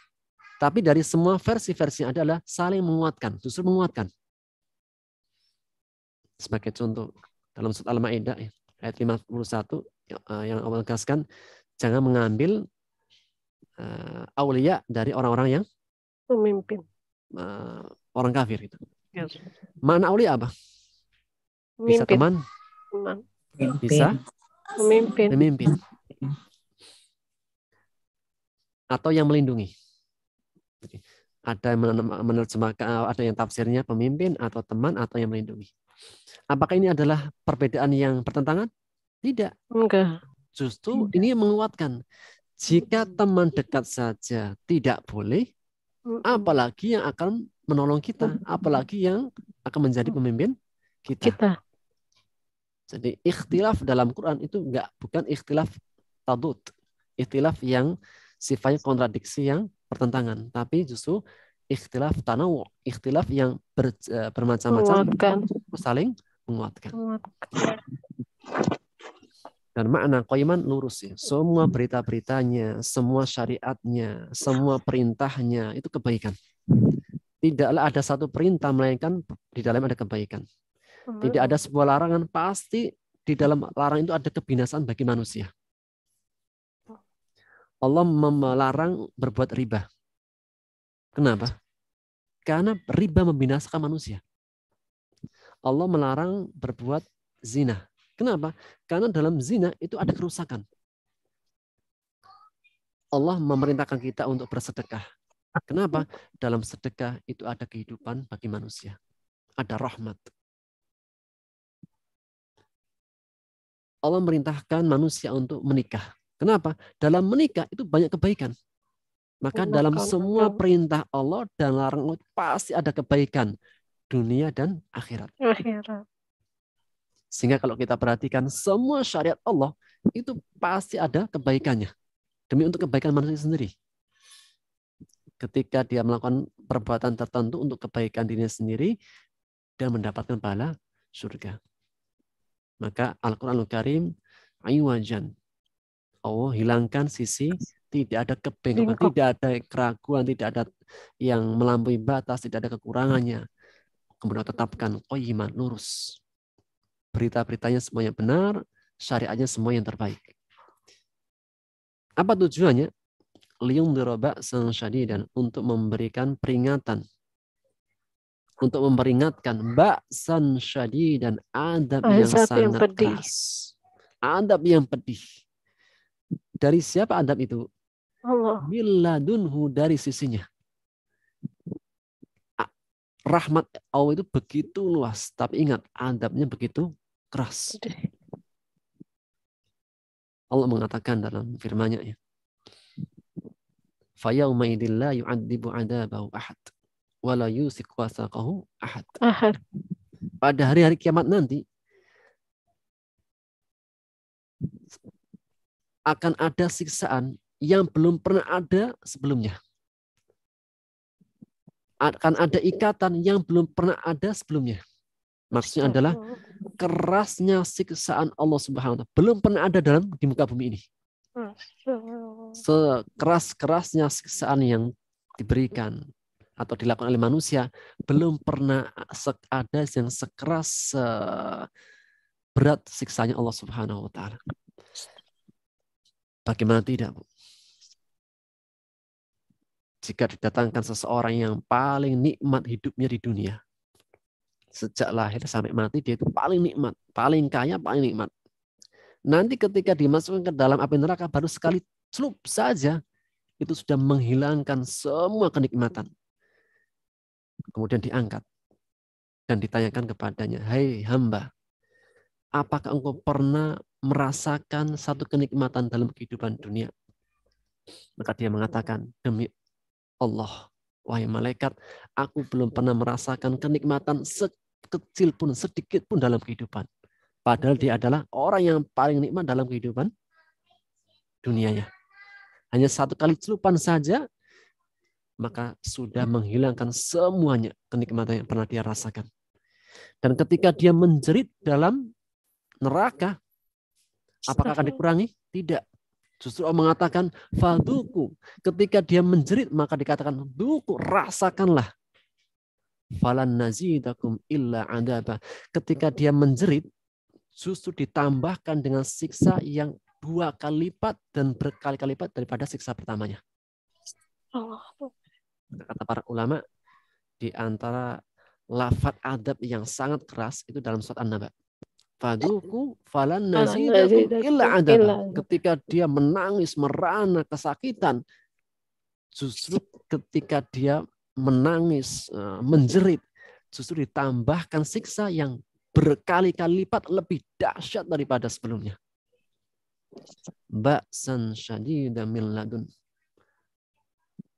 Tapi dari semua versi-versi adalah saling menguatkan, justru menguatkan. Sebagai contoh, dalam surat Al-Ma'idah ayat 51 ya, eh, yang Allah tegaskan, jangan mengambil uh, aulia dari orang-orang yang pemimpin uh, orang kafir itu. Yes. Mana aulia apa? Bisa teman? Bisa? Memimpin. Memimpin. Atau yang melindungi. Ada yang menerjemahkan, eh, ada yang tafsirnya pemimpin atau teman atau yang melindungi. Apakah ini adalah perbedaan yang bertentangan? Tidak. Enggak. Justru Enggak. ini menguatkan. Jika teman dekat saja tidak boleh, apalagi yang akan menolong kita, apalagi yang akan menjadi pemimpin kita. kita. Jadi ikhtilaf dalam Quran itu enggak bukan ikhtilaf tadut, ikhtilaf yang sifatnya kontradiksi yang pertentangan, tapi justru ikhtilaf tanawu, ikhtilaf yang ber, e, bermacam-macam saling menguatkan. Dan makna koiman lurus ya. Semua berita-beritanya, semua syariatnya, semua perintahnya itu kebaikan. Tidaklah ada satu perintah melainkan di dalam ada kebaikan. Tidak hmm. ada sebuah larangan pasti di dalam larangan itu ada kebinasaan bagi manusia. Allah melarang berbuat riba. Kenapa? Karena riba membinasakan manusia. Allah melarang berbuat zina. Kenapa? Karena dalam zina itu ada kerusakan. Allah memerintahkan kita untuk bersedekah. Kenapa? Dalam sedekah itu ada kehidupan bagi manusia. Ada rahmat. Allah merintahkan manusia untuk menikah. Kenapa? Dalam menikah itu banyak kebaikan. Maka Allah, dalam semua perintah Allah dan larang larangan pasti ada kebaikan dunia dan akhirat. Akhirat. Sehingga kalau kita perhatikan semua syariat Allah itu pasti ada kebaikannya. Demi untuk kebaikan manusia sendiri. Ketika dia melakukan perbuatan tertentu untuk kebaikan dirinya sendiri dan mendapatkan pahala surga. Maka Al-Quranul Karim aywajan. Allah hilangkan sisi tidak ada kebingungan, tidak ada keraguan, tidak ada yang melampaui batas, tidak ada kekurangannya. Kemudian tetapkan qoyiman lurus. Berita-beritanya semuanya benar, syariatnya semua yang terbaik. Apa tujuannya? Liung diroba sang dan untuk memberikan peringatan untuk memperingatkan baksan syadi dan adab, yang sangat yang keras. Adab yang pedih. Dari siapa adab itu? Allah. dunhu dari sisinya. Rahmat Allah itu begitu luas, tapi ingat adabnya begitu keras. Allah mengatakan dalam firman-Nya ya. Fayauma yu'adzibu ahad wala yusik wasaqahu ahad. Pada hari-hari kiamat nanti akan ada siksaan yang belum pernah ada sebelumnya. Akan ada ikatan yang belum pernah ada sebelumnya. Maksudnya adalah kerasnya siksaan Allah Subhanahu wa taala belum pernah ada dalam di muka bumi ini. Sekeras-kerasnya siksaan yang diberikan atau dilakukan oleh manusia belum pernah eh, ada yang sekeras eh, berat siksanya Allah Subhanahu wa taala. Bagaimana tidak, Bu? Jika didatangkan seseorang yang paling nikmat hidupnya di dunia, sejak lahir sampai mati dia itu paling nikmat, paling kaya, paling nikmat. Nanti ketika dimasukkan ke dalam api neraka baru sekali celup saja itu sudah menghilangkan semua kenikmatan. Kemudian diangkat dan ditanyakan kepadanya, "Hai hey, hamba, apakah engkau pernah merasakan satu kenikmatan dalam kehidupan dunia?" Maka dia mengatakan, "Demi Allah, wahai malaikat, aku belum pernah merasakan kenikmatan sekecil pun, sedikit pun dalam kehidupan. Padahal dia adalah orang yang paling nikmat dalam kehidupan dunianya. Hanya satu kali celupan saja maka sudah menghilangkan semuanya kenikmatan yang pernah dia rasakan. Dan ketika dia menjerit dalam neraka, apakah akan dikurangi? Tidak. Justru Allah mengatakan faduku. Ketika dia menjerit maka dikatakan duku rasakanlah. Falan nazidakum illa adaba. Ketika dia menjerit justru ditambahkan dengan siksa yang dua kali lipat dan berkali-kali lipat daripada siksa pertamanya. Allah kata para ulama di antara lafat adab yang sangat keras itu dalam surat An-Naba. Faduku falan illa adab. Ketika dia menangis, merana, kesakitan, justru ketika dia menangis, eh, menjerit, justru ditambahkan siksa yang berkali-kali lipat lebih dahsyat daripada sebelumnya. Ba'san syadidan min ladun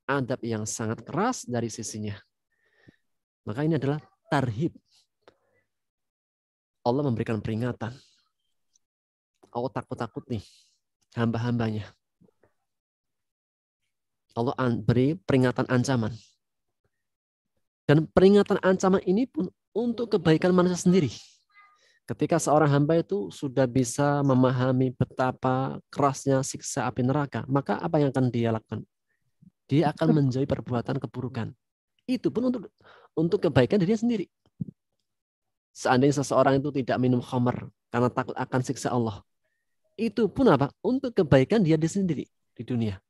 adab yang sangat keras dari sisinya. Maka ini adalah tarhib. Allah memberikan peringatan. Allah takut-takut nih hamba-hambanya. Allah beri peringatan ancaman. Dan peringatan ancaman ini pun untuk kebaikan manusia sendiri. Ketika seorang hamba itu sudah bisa memahami betapa kerasnya siksa api neraka, maka apa yang akan dia lakukan? Dia akan menjauhi perbuatan keburukan. Itu pun untuk untuk kebaikan dirinya sendiri. Seandainya seseorang itu tidak minum khamar karena takut akan siksa Allah. Itu pun apa? Untuk kebaikan dia di sendiri di dunia.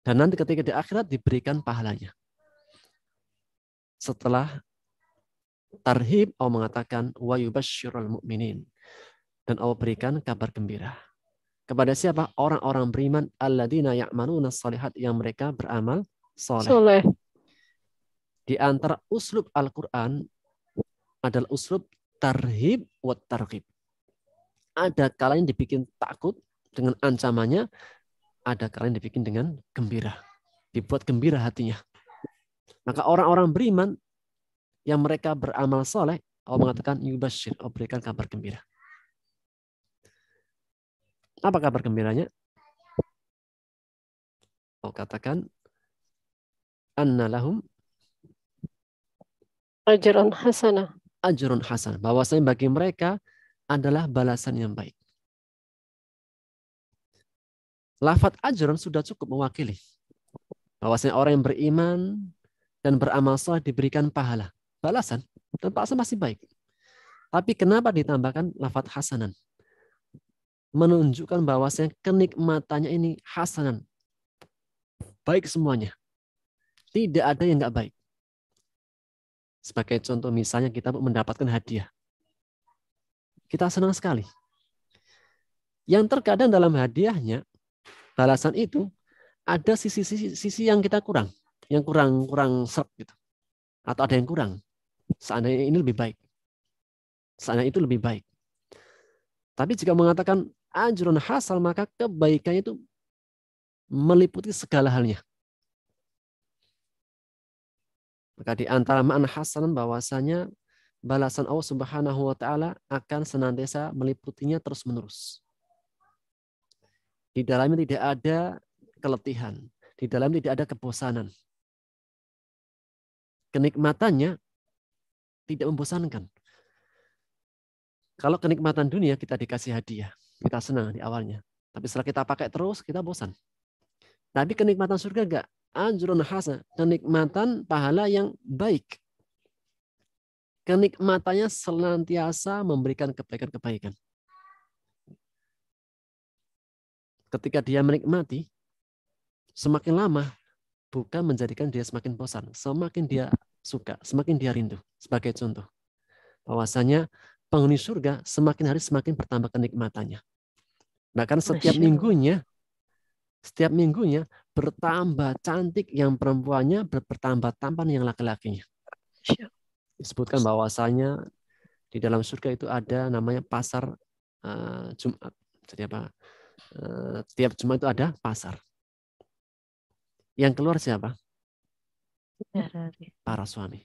Dan nanti ketika di akhirat diberikan pahalanya. Setelah tarhib Allah mengatakan wa yubashshirul mu'minin dan Allah berikan kabar gembira kepada siapa orang-orang beriman alladzina ya'maluna salihat yang mereka beramal soleh. soleh. Di antara uslub Al-Qur'an adalah uslub tarhib wa targhib. Ada kalanya dibikin takut dengan ancamannya, ada kalanya dibikin dengan gembira. Dibuat gembira hatinya. Maka orang-orang beriman yang mereka beramal soleh, Allah mengatakan yubashir, oh berikan kabar gembira. Apa kabar gembiranya? Oh, katakan anna lahum ajrun hasanah. Ajrun hasan. Bahwasanya bagi mereka adalah balasan yang baik. Lafat ajrun sudah cukup mewakili. Bahwasanya orang yang beriman dan beramal soleh diberikan pahala. Balasan dan pahala masih baik. Tapi kenapa ditambahkan lafat hasanan? menunjukkan bahwa bahwasanya kenikmatannya ini hasanan. Baik semuanya. Tidak ada yang enggak baik. Sebagai contoh misalnya kita mendapatkan hadiah. Kita senang sekali. Yang terkadang dalam hadiahnya, balasan itu ada sisi-sisi yang kita kurang. Yang kurang kurang serp gitu. Atau ada yang kurang. Seandainya ini lebih baik. Seandainya itu lebih baik. Tapi jika mengatakan ajrun hasal maka kebaikannya itu meliputi segala halnya. Maka di antara makna hasanan bahwasanya balasan Allah Subhanahu wa taala akan senantiasa meliputinya terus-menerus. Di dalamnya tidak ada keletihan, di dalam tidak ada kebosanan. Kenikmatannya tidak membosankan. Kalau kenikmatan dunia kita dikasih hadiah, kita senang di awalnya. Tapi setelah kita pakai terus, kita bosan. Tapi kenikmatan surga enggak. Ajrun hasa. Kenikmatan pahala yang baik. Kenikmatannya senantiasa memberikan kebaikan-kebaikan. Ketika dia menikmati, semakin lama bukan menjadikan dia semakin bosan. Semakin dia suka, semakin dia rindu. Sebagai contoh, bahwasanya penghuni surga semakin hari semakin bertambah kenikmatannya. Bahkan setiap minggunya, setiap minggunya bertambah cantik yang perempuannya, bertambah tampan yang laki-lakinya. Disebutkan bahwasanya di dalam surga itu ada namanya pasar uh, Jumat. Jadi apa? Uh, tiap Jumat itu ada pasar. Yang keluar siapa? Para suami.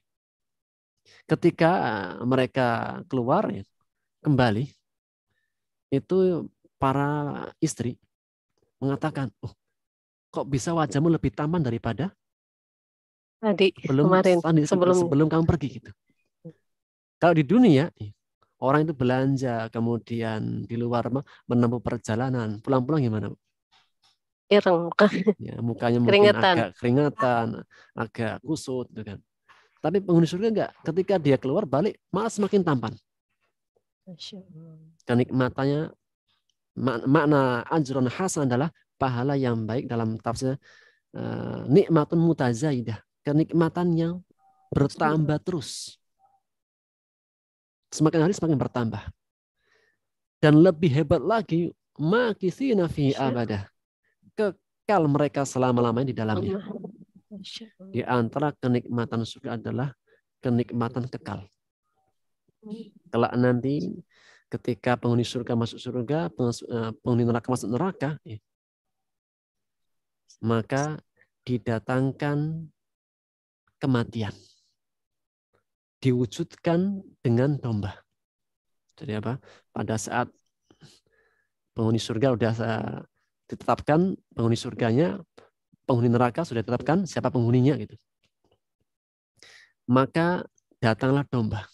Ketika eh, mereka keluar ya, kembali, itu para istri mengatakan, oh, kok bisa wajahmu lebih tampan daripada tadi sebelum kemarin sebelum sebelum kamu pergi gitu. Kalau di dunia orang itu belanja kemudian di luar menempuh perjalanan pulang-pulang gimana? Ireng muka. Ya, mukanya mungkin keringetan. agak keringatan, agak kusut gitu kan. Tapi penghuni surga enggak. Ketika dia keluar balik, malah semakin tampan. Kenikmatannya makna anjuran hasan adalah pahala yang baik dalam tafsir uh, nikmatun mutazaidah. Kenikmatan yang bertambah terus. Semakin hari semakin bertambah. Dan lebih hebat lagi, makisina fi abadah. Kekal mereka selama-lamanya di dalamnya. Di antara kenikmatan surga adalah kenikmatan kekal. Kelak nanti ketika penghuni surga masuk surga, eh, penghuni neraka masuk neraka, ya, maka didatangkan kematian. Diwujudkan dengan domba. Jadi apa? Pada saat penghuni surga sudah eh, ditetapkan penghuni surganya penghuni neraka sudah ditetapkan siapa penghuninya gitu. Maka datanglah domba.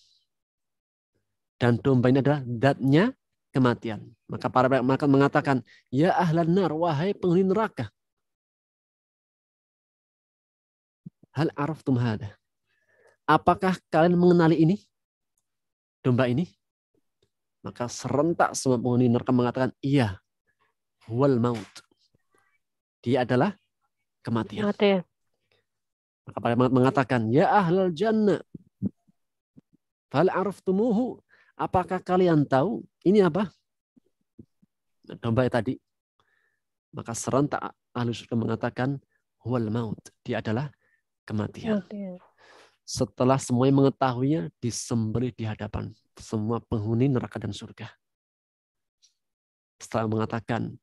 Dan domba ini adalah datnya kematian. Maka para mereka mengatakan, ya ahlan nar, wahai penghuni neraka. Hal araf tumhada. Apakah kalian mengenali ini? Domba ini? Maka serentak semua penghuni neraka mengatakan, iya, wal maut. Dia adalah kematian. Mati. Maka pada mengatakan, Ya ahlal jannah, fal araftumuhu, apakah kalian tahu ini apa? Domba tadi. Maka serentak ahli surga mengatakan, huwal maut, dia adalah kematian. Mati. Setelah semuanya mengetahuinya, disembelih di hadapan semua penghuni neraka dan surga. Setelah mengatakan,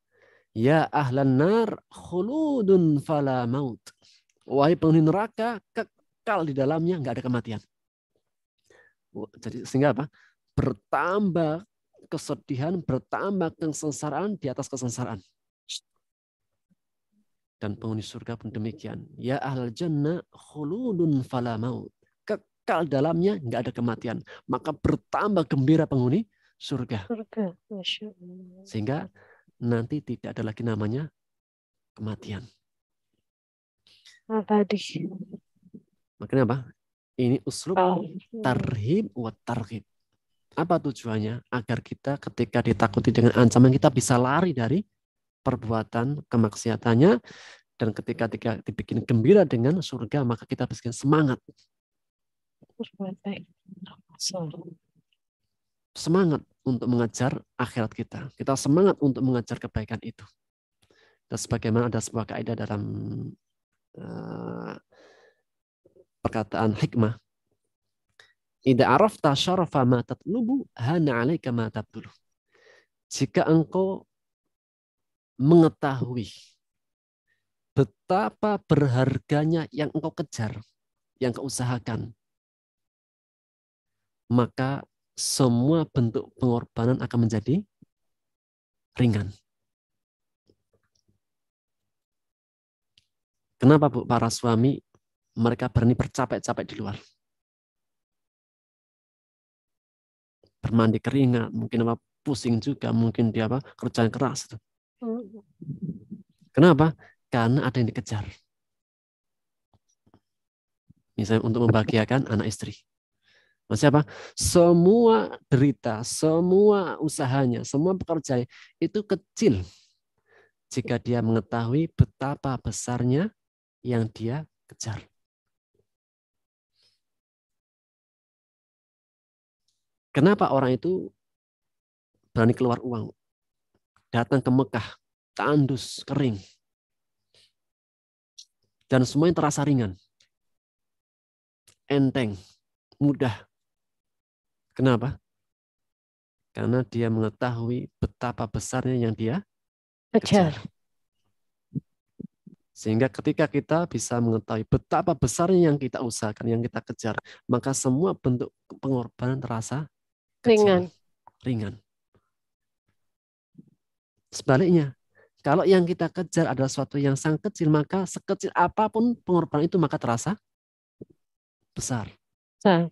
Ya ahlan nar khuludun fala maut. Wahai penghuni neraka, kekal di dalamnya nggak ada kematian. Jadi sehingga apa? Bertambah kesedihan, bertambah kesengsaraan di atas kesengsaraan. Dan penghuni surga pun demikian. Ya ahlal jannah khuludun fala maut. Kekal dalamnya nggak ada kematian. Maka bertambah gembira penghuni surga. surga. Sehingga nanti tidak ada lagi namanya kematian. Tadi. Makanya apa? Ini uslub oh. tarhib wa tarhib. Apa tujuannya? Agar kita ketika ditakuti dengan ancaman kita bisa lari dari perbuatan kemaksiatannya dan ketika kita dibikin gembira dengan surga maka kita bisa semangat. Berbuat semangat untuk mengajar akhirat kita. Kita semangat untuk mengajar kebaikan itu. Dan sebagaimana ada sebuah kaidah dalam eh, perkataan hikmah, Ida arafta syarafa ma tatlubu hana alaika ma tabdulu. Jika engkau mengetahui betapa berharganya yang engkau kejar, yang kau usahakan, maka semua bentuk pengorbanan akan menjadi ringan. Kenapa Bu para suami mereka berani bercapek-capek di luar? Bermandi keringat, mungkin apa pusing juga, mungkin dia apa kerjaan keras. Kenapa? Karena ada yang dikejar. Misalnya untuk membahagiakan anak istri. Maksudnya apa? Semua derita, semua usahanya, semua pekerjaan itu kecil jika dia mengetahui betapa besarnya yang dia kejar. Kenapa orang itu berani keluar uang? Datang ke Mekah, tandus, kering. Dan semuanya terasa ringan. Enteng, mudah, Kenapa? Karena dia mengetahui betapa besarnya yang dia kejar. Sehingga ketika kita bisa mengetahui betapa besarnya yang kita usahakan, yang kita kejar, maka semua bentuk pengorbanan terasa ringan. Ringan. Sebaliknya, kalau yang kita kejar adalah suatu yang sangat kecil, maka sekecil apapun pengorbanan itu maka terasa besar. Besar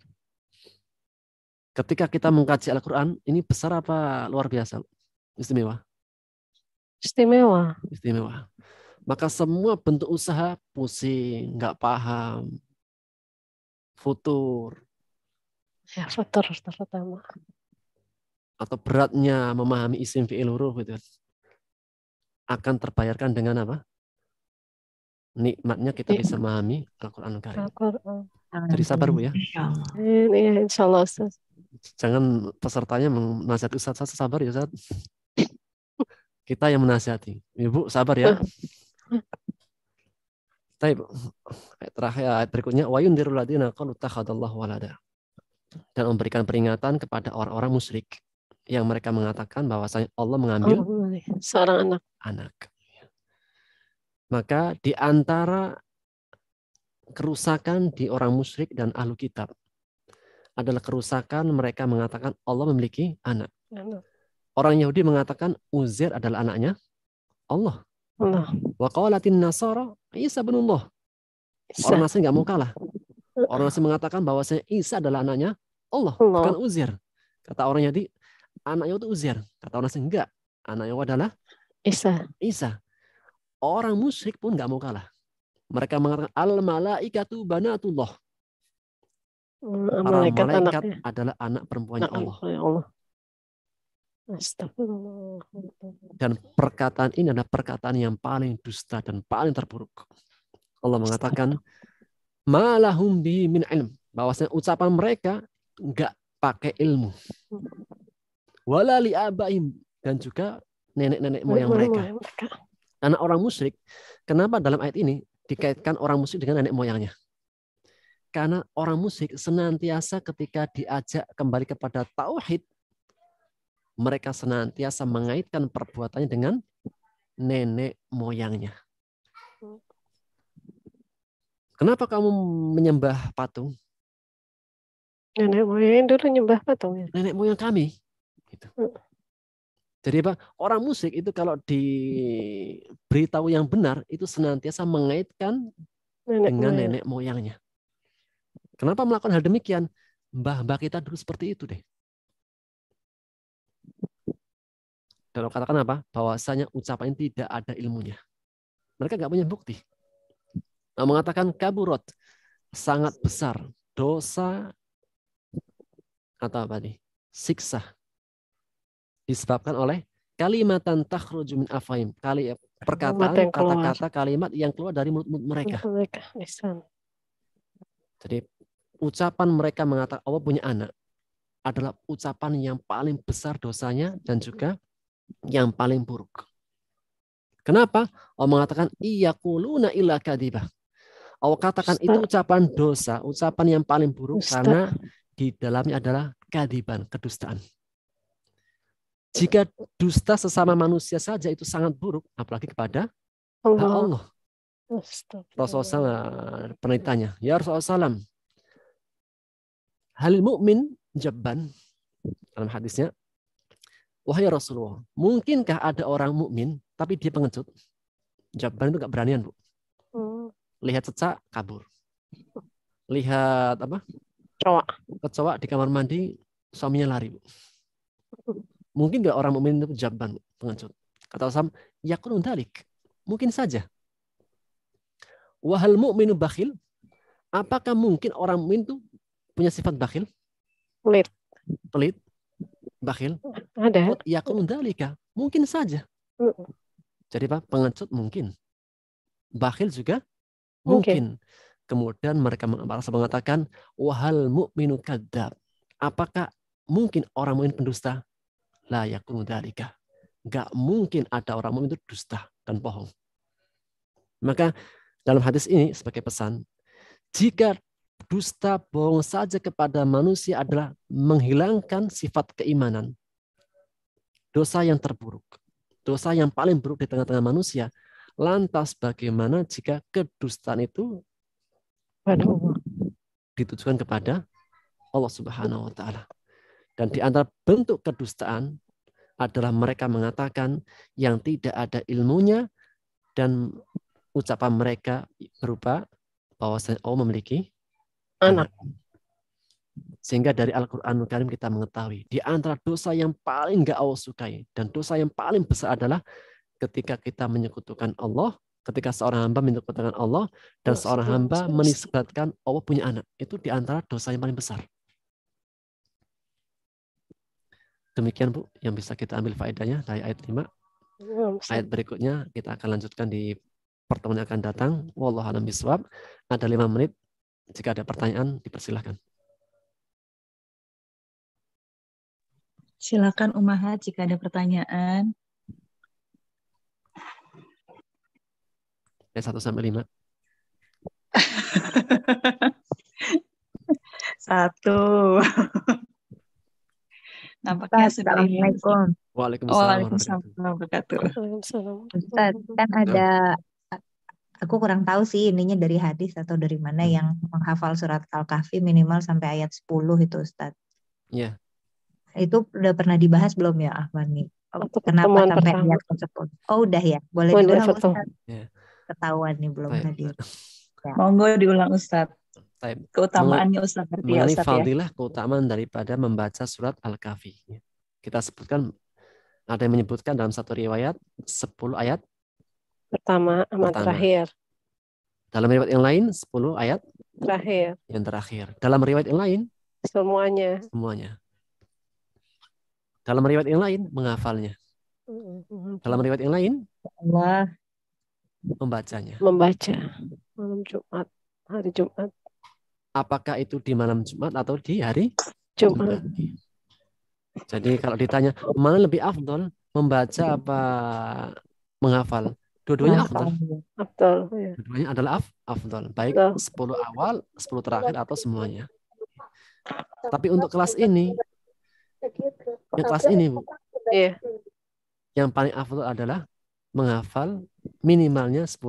ketika kita mengkaji Al-Quran, ini besar apa luar biasa? Istimewa. Istimewa. Istimewa. Maka semua bentuk usaha pusing, nggak paham, futur. Ya, futur terutama. Atau beratnya memahami isim fi'il huruf itu akan terbayarkan dengan apa? Nikmatnya kita bisa memahami Al-Quran Al-Karim. Al Jadi sabar Bu ya. Allah. Ya, insya Allah jangan pesertanya menasihati Ustaz, Ustaz sabar ya Ustaz. Kita yang menasihati. Ibu sabar ya. Tapi terakhir ayat berikutnya yundirul ladina qalu takhadallahu walada. Dan memberikan peringatan kepada orang-orang musyrik yang mereka mengatakan bahwasanya Allah mengambil oh, seorang anak. Anak. Maka di antara kerusakan di orang musyrik dan ahlu kitab adalah kerusakan mereka mengatakan Allah memiliki anak. Orang Yahudi mengatakan Uzair adalah anaknya Allah. Allah. Wa Nasara Isa bin Orang Nasrani nggak mau kalah. Orang Nasrani mengatakan bahwasanya Isa adalah anaknya Allah, Allah. bukan Uzair. Kata orang Yahudi, anaknya itu Uzair. Kata orang Nasrani enggak. Anaknya adalah Isa. Isa. Orang musyrik pun nggak mau kalah. Mereka mengatakan al malaikatu banatullah. Para malaikat, malaikat adalah anak perempuannya anak Allah. Allah. Dan perkataan ini adalah perkataan yang paling dusta dan paling terburuk. Allah mengatakan, malahum bi min ilm. Bahwasanya ucapan mereka nggak pakai ilmu. Walali abaim. Dan juga nenek-nenek moyang mereka. Anak orang musyrik, kenapa dalam ayat ini dikaitkan orang musyrik dengan nenek moyangnya? Karena orang musik senantiasa ketika diajak kembali kepada tauhid, mereka senantiasa mengaitkan perbuatannya dengan nenek moyangnya. Kenapa kamu menyembah patung? Nenek moyang dulu nyembah patung. Ya? Nenek moyang kami. Gitu. Hmm. Jadi apa? Orang musik itu kalau diberitahu yang benar itu senantiasa mengaitkan nenek dengan moyang. nenek moyangnya. Kenapa melakukan hal demikian? Mbah-mbah kita dulu seperti itu deh. Kalau katakan apa? Bahwasanya ucapan ini tidak ada ilmunya. Mereka nggak punya bukti. Nah, mengatakan kaburot sangat besar dosa atau apa nih? Siksa disebabkan oleh kalimatan takhruju min afaim. Kali perkataan, kata-kata, kalimat yang keluar dari mulut-mulut mereka. Jadi ucapan mereka mengatakan Allah punya anak adalah ucapan yang paling besar dosanya dan juga yang paling buruk. Kenapa? Allah mengatakan iya kuluna ilah kadibah. Allah katakan Ustaz. itu ucapan dosa, ucapan yang paling buruk Ustaz. karena di dalamnya adalah kadiban, kedustaan. Jika dusta sesama manusia saja itu sangat buruk, apalagi kepada Allah. Allah. Rasulullah SAW pernah ditanya, ya Rasulullah SAW, halil mu'min jabban dalam hadisnya wahai Rasulullah mungkinkah ada orang mukmin tapi dia pengecut jabban itu gak beranian bu hmm. lihat cecak kabur lihat apa cowok kecoa di kamar mandi suaminya lari bu mungkin nggak orang mukmin itu jabban pengecut kata Sam yakun dalik mungkin saja wahal mukminu bakhil apakah mungkin orang mukmin itu punya sifat bakhil? Pelit. Pelit. Bakhil. Ada. Oh, ya dalika. Mungkin saja. Jadi Pak, pengecut mungkin. Bakhil juga mungkin. mungkin. Kemudian mereka mengatakan, wahal mu'minu kadab. Apakah mungkin orang mu'min pendusta? La yakun dalika. Gak mungkin ada orang mu'min itu dusta dan bohong. Maka dalam hadis ini sebagai pesan, jika dusta bohong saja kepada manusia adalah menghilangkan sifat keimanan. Dosa yang terburuk, dosa yang paling buruk di tengah-tengah manusia. Lantas bagaimana jika kedustaan itu ditujukan kepada Allah Subhanahu wa taala. Dan di antara bentuk kedustaan adalah mereka mengatakan yang tidak ada ilmunya dan ucapan mereka berupa bahwa Allah memiliki anak. Sehingga dari al quran al Karim kita mengetahui di antara dosa yang paling gak Allah sukai dan dosa yang paling besar adalah ketika kita menyekutukan Allah, ketika seorang hamba menyekutukan Allah dan seorang hamba menisbatkan Allah punya anak. Itu di antara dosa yang paling besar. Demikian Bu yang bisa kita ambil faedahnya dari ayat 5. Iya, ayat berikutnya kita akan lanjutkan di pertemuan yang akan datang. Wallahualam biswab. Ada lima menit jika ada pertanyaan, dipersilahkan. Silakan Umaha jika ada pertanyaan. Ya, 1 sampai 5. Satu. Nampaknya sudah Assalamualaikum. Waalaikumsalam. Waalaikumsalam Waalaikumsalam. Waalaikumsalam. Waalaikumsalam. kan ada aku kurang tahu sih ininya dari hadis atau dari mana hmm. yang menghafal surat Al-Kahfi minimal sampai ayat 10 itu Ustaz. Iya. Yeah. Itu udah pernah dibahas belum ya Ahmad nih? Kenapa Kenapa sampai pertama. ayat 10 Oh udah ya, boleh oh, udah, diulang Ustaz. Yeah. Ketahuan nih belum Baik. hadir. Ya. Monggo diulang Ustaz. Taib. Keutamaannya Ustaz berarti ya Ustaz ya. fadilah ya? keutamaan daripada membaca surat Al-Kahfi. Kita sebutkan ada yang menyebutkan dalam satu riwayat 10 ayat Pertama sama terakhir. Dalam riwayat yang lain 10 ayat terakhir. Yang terakhir. Dalam riwayat yang lain semuanya. Semuanya. Dalam riwayat yang lain menghafalnya. Dalam riwayat yang lain Allah membacanya. Membaca malam Jumat, hari Jumat. Apakah itu di malam Jumat atau di hari Jumat? Jumat. Jadi kalau ditanya mana lebih afdol membaca apa menghafal? Dua-duanya nah, afdal. Afdal. Ya. Dua-duanya adalah af, afdal. Baik sepuluh 10 awal, 10 terakhir atau semuanya. Tapi untuk kelas ini, yang kelas ini, Bu, yeah. yang paling afdal adalah menghafal minimalnya 10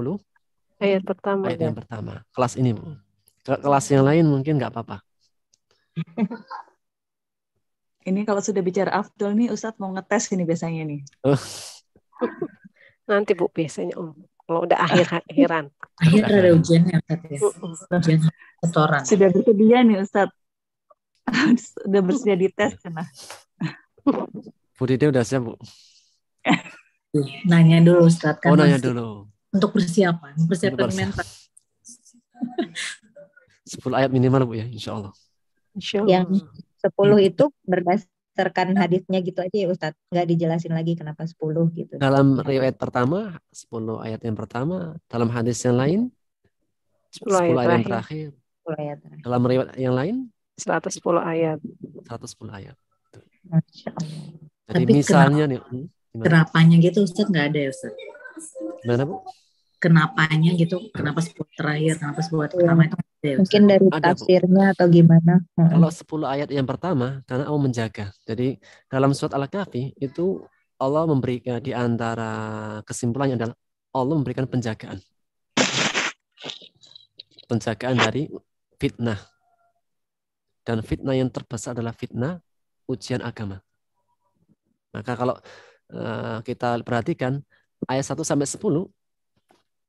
ayat pertama. Ayat iya. yang pertama. Kelas ini, Bu. Kelas yang lain mungkin nggak apa-apa. Ini kalau sudah bicara afdol nih Ustadz mau ngetes ini biasanya nih. Oh. nanti bu biasanya om kalau udah ah, akhir iya. akhiran akhir ada ujian ya Ustaz ya ujian setoran sudah bersedia nih Ustaz sudah bersedia di tes nah ya, Bu Dede udah siap Bu nanya dulu Ustaz kan oh nanya dulu untuk persiapan persiapan mental 10 ayat minimal Bu ya insya Allah, insya Allah. yang 10 hmm. itu berdasar berdasarkan hadisnya gitu aja ya Ustadz nggak dijelasin lagi kenapa 10 gitu dalam iya. riwayat pertama 10 ayat yang pertama dalam hadis yang lain 10, 10 ayat, ayat yang terakhir. terakhir 10 ayat terakhir. dalam riwayat yang lain 110 ayat 110 ayat Masya Allah. Jadi Tapi misalnya kenapa, nih, hmm, terapannya gitu Ustadz nggak ada ya Ustadz? Gimana Bu? kenapanya gitu hmm. kenapa 10 terakhir kenapa 10 hmm. pertama itu ya, mungkin dari Ada, tafsirnya atau gimana hmm. kalau 10 ayat yang pertama karena Allah menjaga jadi dalam surat al-kahfi itu Allah memberikan di antara kesimpulannya adalah Allah memberikan penjagaan penjagaan dari fitnah dan fitnah yang terbesar adalah fitnah ujian agama maka kalau eh, kita perhatikan ayat 1 sampai 10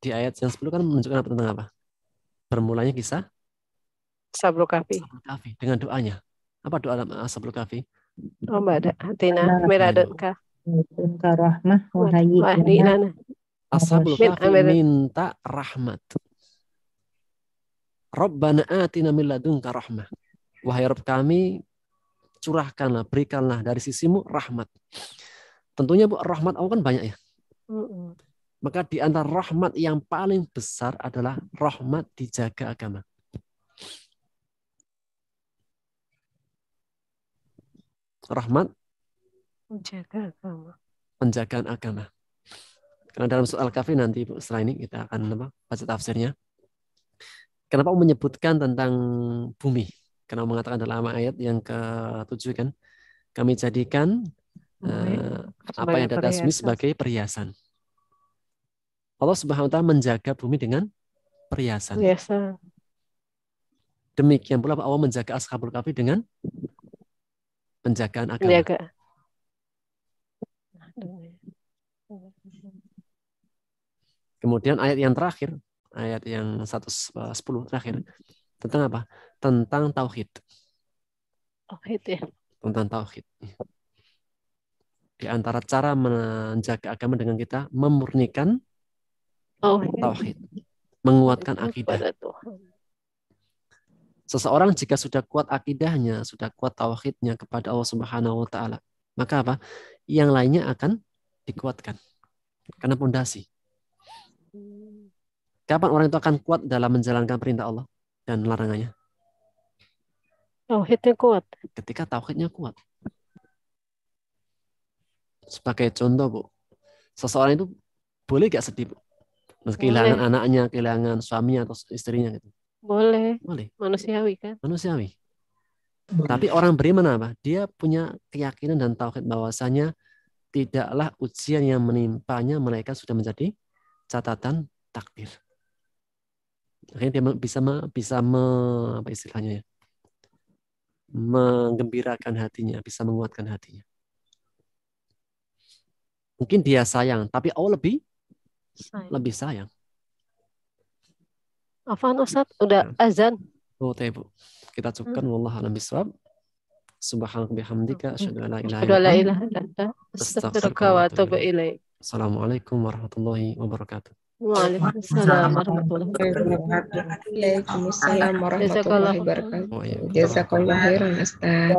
di ayat yang 10 kan menunjukkan apa tentang apa? Bermulanya kisah Sabro Kafi. Kafi dengan doanya. Apa doa eh, Sabro Kafi? Oh, Mbak ada Athena nah, minta Rahmah wahai Ashabul Kafi minta rahmat. Rabbana atina min ladunka rahmah. Wahai Rabb kami, curahkanlah, berikanlah dari sisimu rahmat. Tentunya Bu, rahmat Allah kan banyak ya. Maka di antara rahmat yang paling besar adalah rahmat dijaga agama. Rahmat menjaga agama. Penjagaan agama. Karena dalam soal kafir nanti Bu setelah ini kita akan apa, baca tafsirnya. Kenapa menyebutkan tentang bumi? Karena mengatakan dalam ayat yang ke-7 kan, kami jadikan uh, apa yang ada sebagai perhiasan Allah Subhanahu wa taala menjaga bumi dengan perhiasan. Biasa. Demikian pula Allah menjaga ashabul kafi dengan penjagaan agama. Menjaga. Kemudian ayat yang terakhir, ayat yang 110 eh, terakhir tentang apa? Tentang tauhid. Tauhid ya. Tentang tauhid. Di antara cara menjaga agama dengan kita memurnikan Oh, iya. tauhid, menguatkan akidah. Seseorang jika sudah kuat akidahnya, sudah kuat tauhidnya kepada Allah Subhanahu wa taala, maka apa? Yang lainnya akan dikuatkan. Karena pondasi. Kapan orang itu akan kuat dalam menjalankan perintah Allah dan larangannya? Tauhidnya kuat. Ketika tauhidnya kuat. Sebagai contoh, Bu. Seseorang itu boleh gak sedih, Bu? Terus kehilangan anaknya, kehilangan suaminya atau istrinya gitu. Boleh. Boleh. Manusiawi kan? Manusiawi. Boleh. Tapi orang beriman apa? Dia punya keyakinan dan tauhid bahwasanya tidaklah ujian yang menimpanya mereka sudah menjadi catatan takdir. Akhirnya dia bisa bisa me, apa istilahnya ya? menggembirakan hatinya, bisa menguatkan hatinya. Mungkin dia sayang, tapi Allah lebih sayang. lebih sayang. Afan Ustaz, udah ya. azan. Oh, teh Bu. Kita cukupkan hmm. wallahu a'lam bishawab. Subhanak bihamdika hmm. asyhadu an la ilaha illa anta wa atubu ilaik. Assalamualaikum warahmatullahi wabarakatuh. Waalaikumsalam warahmatullahi wabarakatuh. Waalaikumsalam warahmatullahi wabarakatuh. Oh, iya. Jazakallahu khairan Ustaz.